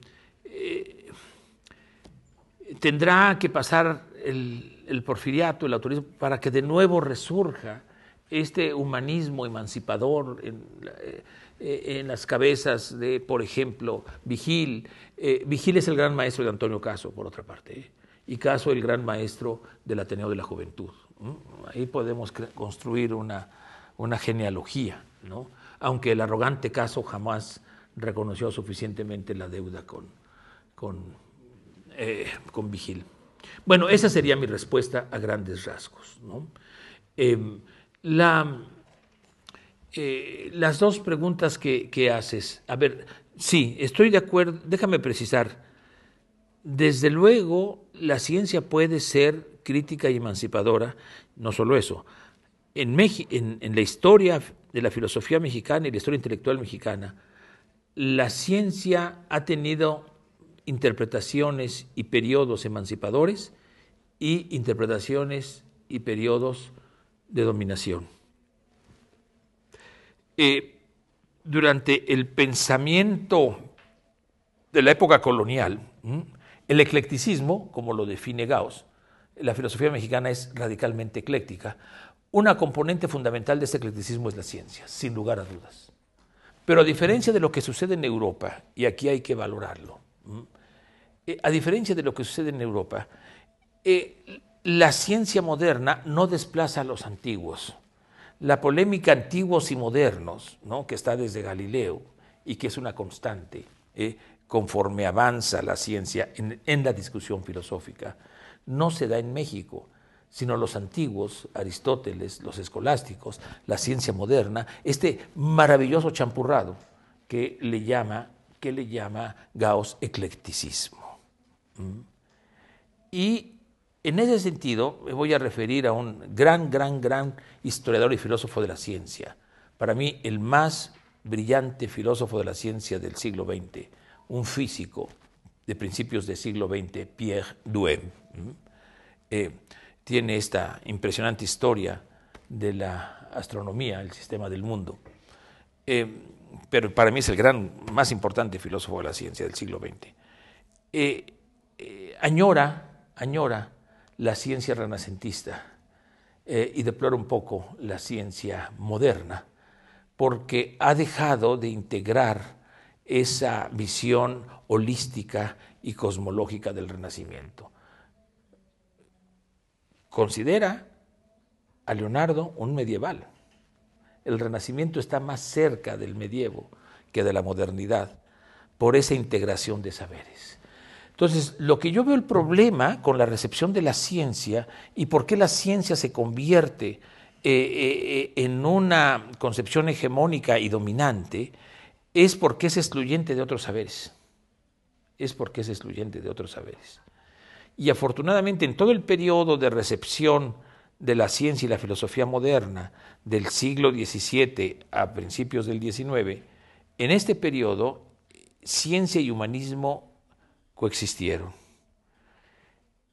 tendrá que pasar el, porfiriato, el autorismo, para que de nuevo resurja este humanismo emancipador en, en las cabezas de, por ejemplo, Vigil. Vigil es el gran maestro de Antonio Caso, por otra parte, y Caso el gran maestro del Ateneo de la Juventud. Mm, ahí podemos construir una, una genealogía, ¿no? aunque el arrogante caso jamás reconoció suficientemente la deuda con, con, eh, con Vigil. Bueno, esa sería mi respuesta a grandes rasgos. Em, la, eh, las dos preguntas que, que, haces, a ver, sí, estoy de acuerdo, déjame precisar, desde luego la ciencia puede ser crítica y emancipadora. No solo eso, en, la historia de la filosofía mexicana y la historia intelectual mexicana, la ciencia ha tenido interpretaciones y periodos emancipadores y interpretaciones y periodos de dominación. Eh, durante el pensamiento de la época colonial, el eclecticismo, como lo define Gauss, la filosofía mexicana es radicalmente ecléctica. Una componente fundamental de este eclecticismo es la ciencia, sin lugar a dudas. Pero a diferencia de lo que sucede en Europa, y aquí hay que valorarlo, eh, a diferencia de lo que sucede en Europa, eh, la ciencia moderna no desplaza a los antiguos. La polémica antiguos y modernos, ¿no? que está desde Galileo y que es una constante eh, conforme avanza la ciencia en la discusión filosófica, no se da en México, sino los antiguos, Aristóteles, los escolásticos, la ciencia moderna, este maravilloso champurrado que le llama, que le llama Gauss eclecticismo. ¿Mm? Y en ese sentido me voy a referir a un gran, gran, gran historiador y filósofo de la ciencia, para mí el más brillante filósofo de la ciencia del siglo XX, un físico, de principios del siglo XX, Pierre Duhem, eh, tiene esta impresionante historia de la astronomía, el sistema del mundo. Eh, pero para mí es el gran, más importante filósofo de la ciencia del siglo XX. Eh, añora, añora la ciencia renacentista y deplora un poco la ciencia moderna, porque ha dejado de integrar esa visión holística y cosmológica del Renacimiento. Considera a Leonardo un medieval. El Renacimiento está más cerca del medievo que de la modernidad por esa integración de saberes. Entonces, lo que yo veo el problema con la recepción de la ciencia y por qué la ciencia se convierte eh, eh, eh, en una concepción hegemónica y dominante, es porque es excluyente de otros saberes. Es porque es excluyente de otros saberes. Y afortunadamente en todo el periodo de recepción de la ciencia y la filosofía moderna del siglo XVII a principios del XIX, en este periodo ciencia y humanismo coexistieron.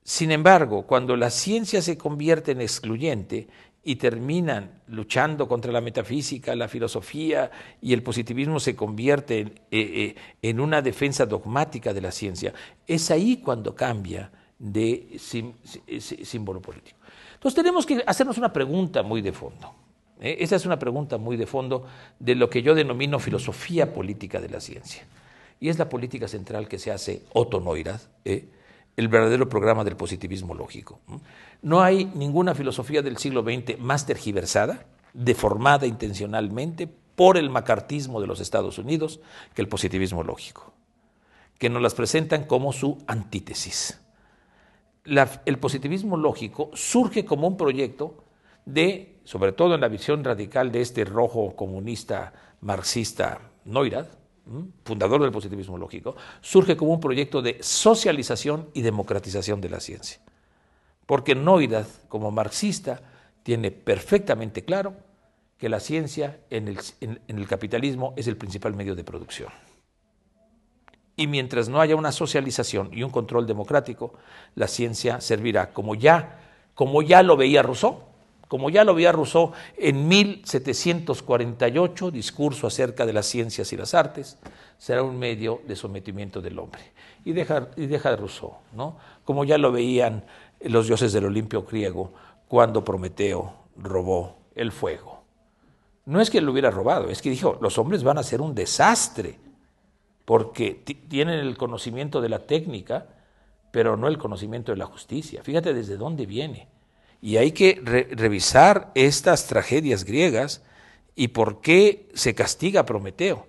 Sin embargo, cuando la ciencia se convierte en excluyente y terminan luchando contra la metafísica, la filosofía y el positivismo se convierte en, eh, eh, una defensa dogmática de la ciencia. Es ahí cuando cambia de símbolo político. Entonces tenemos que hacernos una pregunta muy de fondo. ¿eh? Esa es una pregunta muy de fondo de lo que yo denomino filosofía política de la ciencia. Y es la política central que se hace Otto Neurath ¿eh? el verdadero programa del positivismo lógico. No hay ninguna filosofía del siglo XX más tergiversada, deformada intencionalmente por el macartismo de los Estados Unidos que el positivismo lógico, que nos las presentan como su antítesis. el positivismo lógico surge como un proyecto de, sobre todo en la visión radical de este rojo comunista marxista Neurath, fundador del positivismo lógico, surge como un proyecto de socialización y democratización de la ciencia. Porque Noidad, como marxista, tiene perfectamente claro que la ciencia en el, capitalismo es el principal medio de producción. Y mientras no haya una socialización y un control democrático, la ciencia servirá, como ya, como ya lo veía Rousseau, como ya lo veía Rousseau en 1748, discurso acerca de las ciencias y las artes, será un medio de sometimiento del hombre. Y deja, y de Rousseau, ¿no? como ya lo veían los dioses del Olimpio griego cuando Prometeo robó el fuego. No es que lo hubiera robado, es que dijo, los hombres van a ser un desastre, porque tienen el conocimiento de la técnica, pero no el conocimiento de la justicia. Fíjate desde dónde viene. Y hay que revisar estas tragedias griegas y por qué se castiga a Prometeo.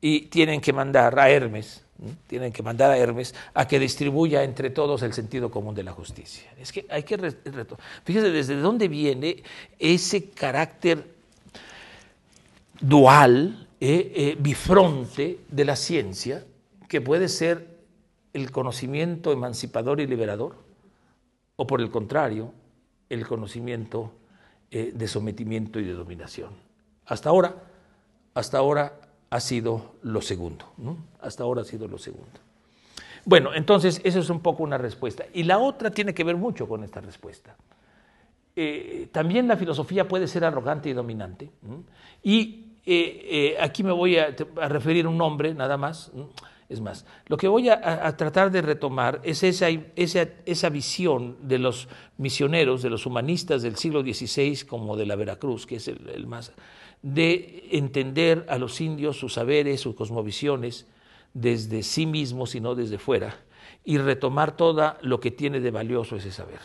Y tienen que mandar a Hermes, tienen que mandar a Hermes a que distribuya entre todos el sentido común de la justicia. Es que hay que... Fíjese desde dónde viene ese carácter dual, eh, eh, bifronte de la ciencia, que puede ser el conocimiento emancipador y liberador, o por el contrario, el conocimiento eh, de sometimiento y de dominación. Hasta ahora, hasta ahora ha sido lo segundo, Hasta ahora ha sido lo segundo. Bueno, entonces eso es un poco una respuesta. Y la otra tiene que ver mucho con esta respuesta. Eh, también la filosofía puede ser arrogante y dominante. Y eh, aquí me voy a, a, referir un nombre nada más. Es más, lo que voy a, tratar de retomar es esa, visión de los misioneros, de los humanistas del siglo XVI, como de la Veracruz, que es el, más, de entender a los indios sus saberes, sus cosmovisiones, desde sí mismos y no desde fuera, y retomar todo lo que tiene de valioso ese saber.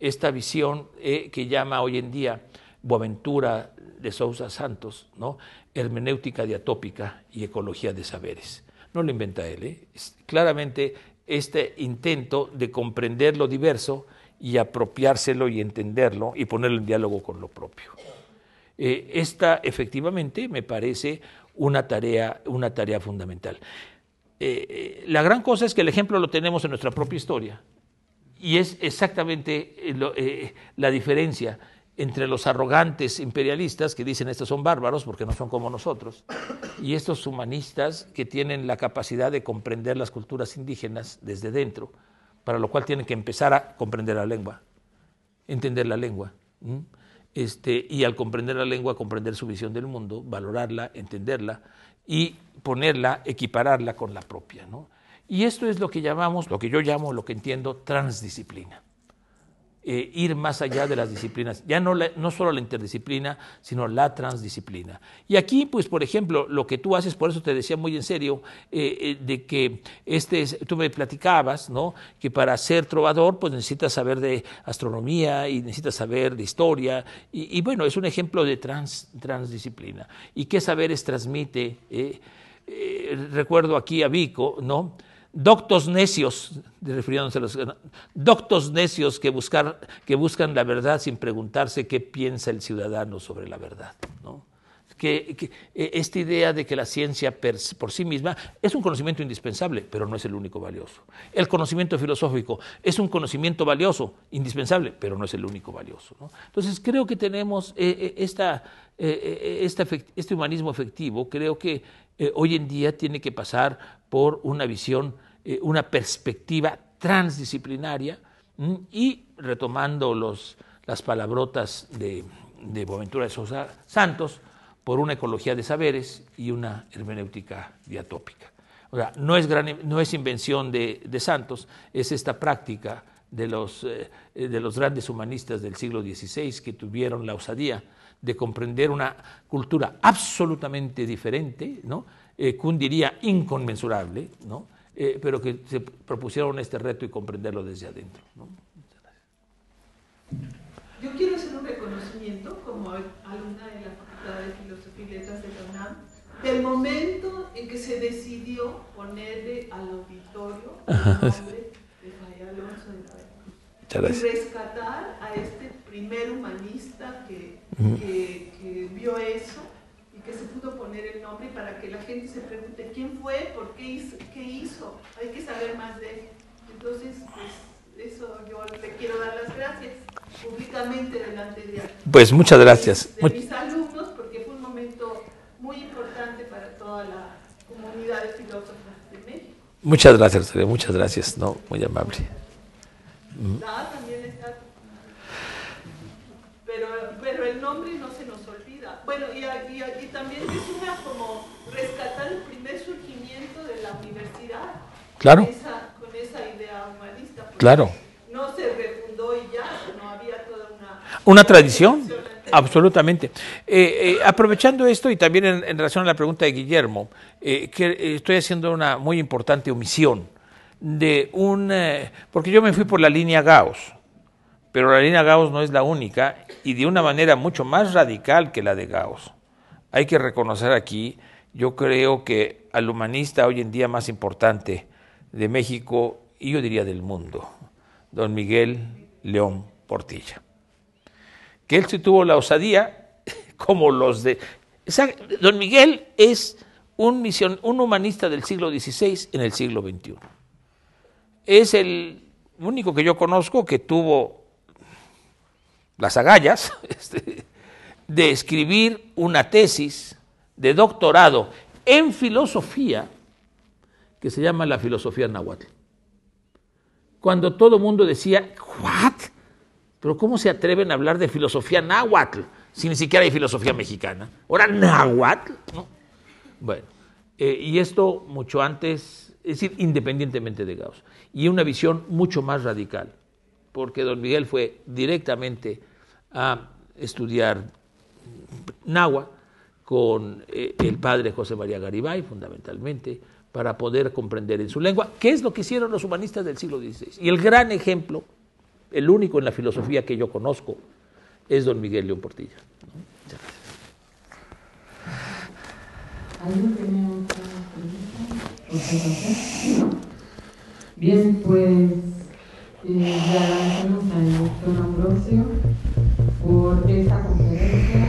Esta visión eh, que llama hoy en día Boaventura de Sousa Santos, ¿no? hermenéutica diatópica y ecología de saberes no lo inventa él, ¿eh? claramente este intento de comprender lo diverso y apropiárselo y entenderlo y ponerlo en diálogo con lo propio. Eh, esta efectivamente me parece una tarea, una tarea fundamental. Eh, la gran cosa es que el ejemplo lo tenemos en nuestra propia historia y es exactamente la diferencia entre los arrogantes imperialistas que dicen estos son bárbaros porque no son como nosotros, y estos humanistas que tienen la capacidad de comprender las culturas indígenas desde dentro, para lo cual tienen que empezar a comprender la lengua, entender la lengua, este, y al comprender la lengua, comprender su visión del mundo, valorarla, entenderla y ponerla, equipararla con la propia. ¿no? Y esto es lo que llamamos, lo que yo llamo, lo que entiendo, transdisciplina. Eh, ir más allá de las disciplinas, ya no, no solo la interdisciplina, sino la transdisciplina. Y aquí, pues, por ejemplo, lo que tú haces, por eso te decía muy en serio, eh, eh, de que este tú me platicabas, ¿no? Que para ser trovador, pues necesitas saber de astronomía y necesitas saber de historia, y, bueno, es un ejemplo de transdisciplina. ¿Y qué saberes transmite? recuerdo aquí a Vico, ¿no? doctos necios, refiriéndose a los doctos necios que, buscan la verdad sin preguntarse qué piensa el ciudadano sobre la verdad. E, esta idea de que la ciencia por sí misma es un conocimiento indispensable, pero no es el único valioso. El conocimiento filosófico es un conocimiento valioso, indispensable, pero no es el único valioso. Entonces creo que tenemos eh, eh, eh, este humanismo efectivo, creo que hoy en día tiene que pasar por una visión eh, una perspectiva transdisciplinaria y retomando los, las palabrotas de, de Boaventura de Sosa Santos, por una ecología de saberes y una hermenéutica diatópica. O sea, no es, no es invención de, de, Santos, es esta práctica de los, eh, de los grandes humanistas del siglo XVI que tuvieron la osadía de comprender una cultura absolutamente diferente, ¿no? Eh, diría inconmensurable, ¿no? Eh, pero que se propusieron este reto y comprenderlo desde adentro. ¿no? Yo quiero hacer un reconocimiento como alumna de la Facultad de Filosofía y Letras de la UNAM del momento en que se decidió ponerle al auditorio el nombre de Javier Alonso de la y rescatar a este primer humanista que vio eso que se pudo poner el nombre para que la gente se pregunte quién fue, por qué hizo, qué hizo. hay que saber más de él. Entonces, pues, eso yo le quiero dar las gracias públicamente delante de Pues muchas gracias. De, mis alumnos, porque fue un momento muy importante para toda la comunidad de filósofos de México. Muchas gracias, muchas gracias, no, muy amable. Claro. Con esa, idea humanista. Claro. No se refundó y ya, no había toda una. Una tradición. absolutamente. Eh, eh, aprovechando esto y también en, relación a la pregunta de Guillermo, eh, que estoy haciendo una muy importante omisión de un, porque yo me fui por la línea Gauss, pero la línea Gauss no es la única y de una manera mucho más radical que la de Gauss. Hay que reconocer aquí, yo creo que al humanista hoy en día más importante de México y yo diría del mundo, don Miguel León Portilla. Que él se tuvo la osadía, [LAUGHS] como los de... don Miguel es un, un humanista del siglo XVI en el siglo XXI. Es el único que yo conozco que tuvo las agallas [LAUGHS] este, de escribir una tesis de doctorado en filosofía que se llama la filosofía náhuatl. Cuando todo el mundo decía, ¿what? ¿Pero cómo se atreven a hablar de filosofía náhuatl si ni siquiera hay filosofía mexicana? Ahora náhuatl, ¿no? Bueno, eh, y esto mucho antes, es decir, independientemente de Gauss, y una visión mucho más radical, porque don Miguel fue directamente a estudiar náhuatl con eh, el padre José María Garibay, fundamentalmente, para poder comprender en su lengua, qué es lo que hicieron los humanistas del siglo XVI. Y el gran ejemplo, el único en la filosofía que yo conozco, es don Miguel León Portilla. Bien, pues eh, agradecemos al doctor Ambrosio por esta conferencia.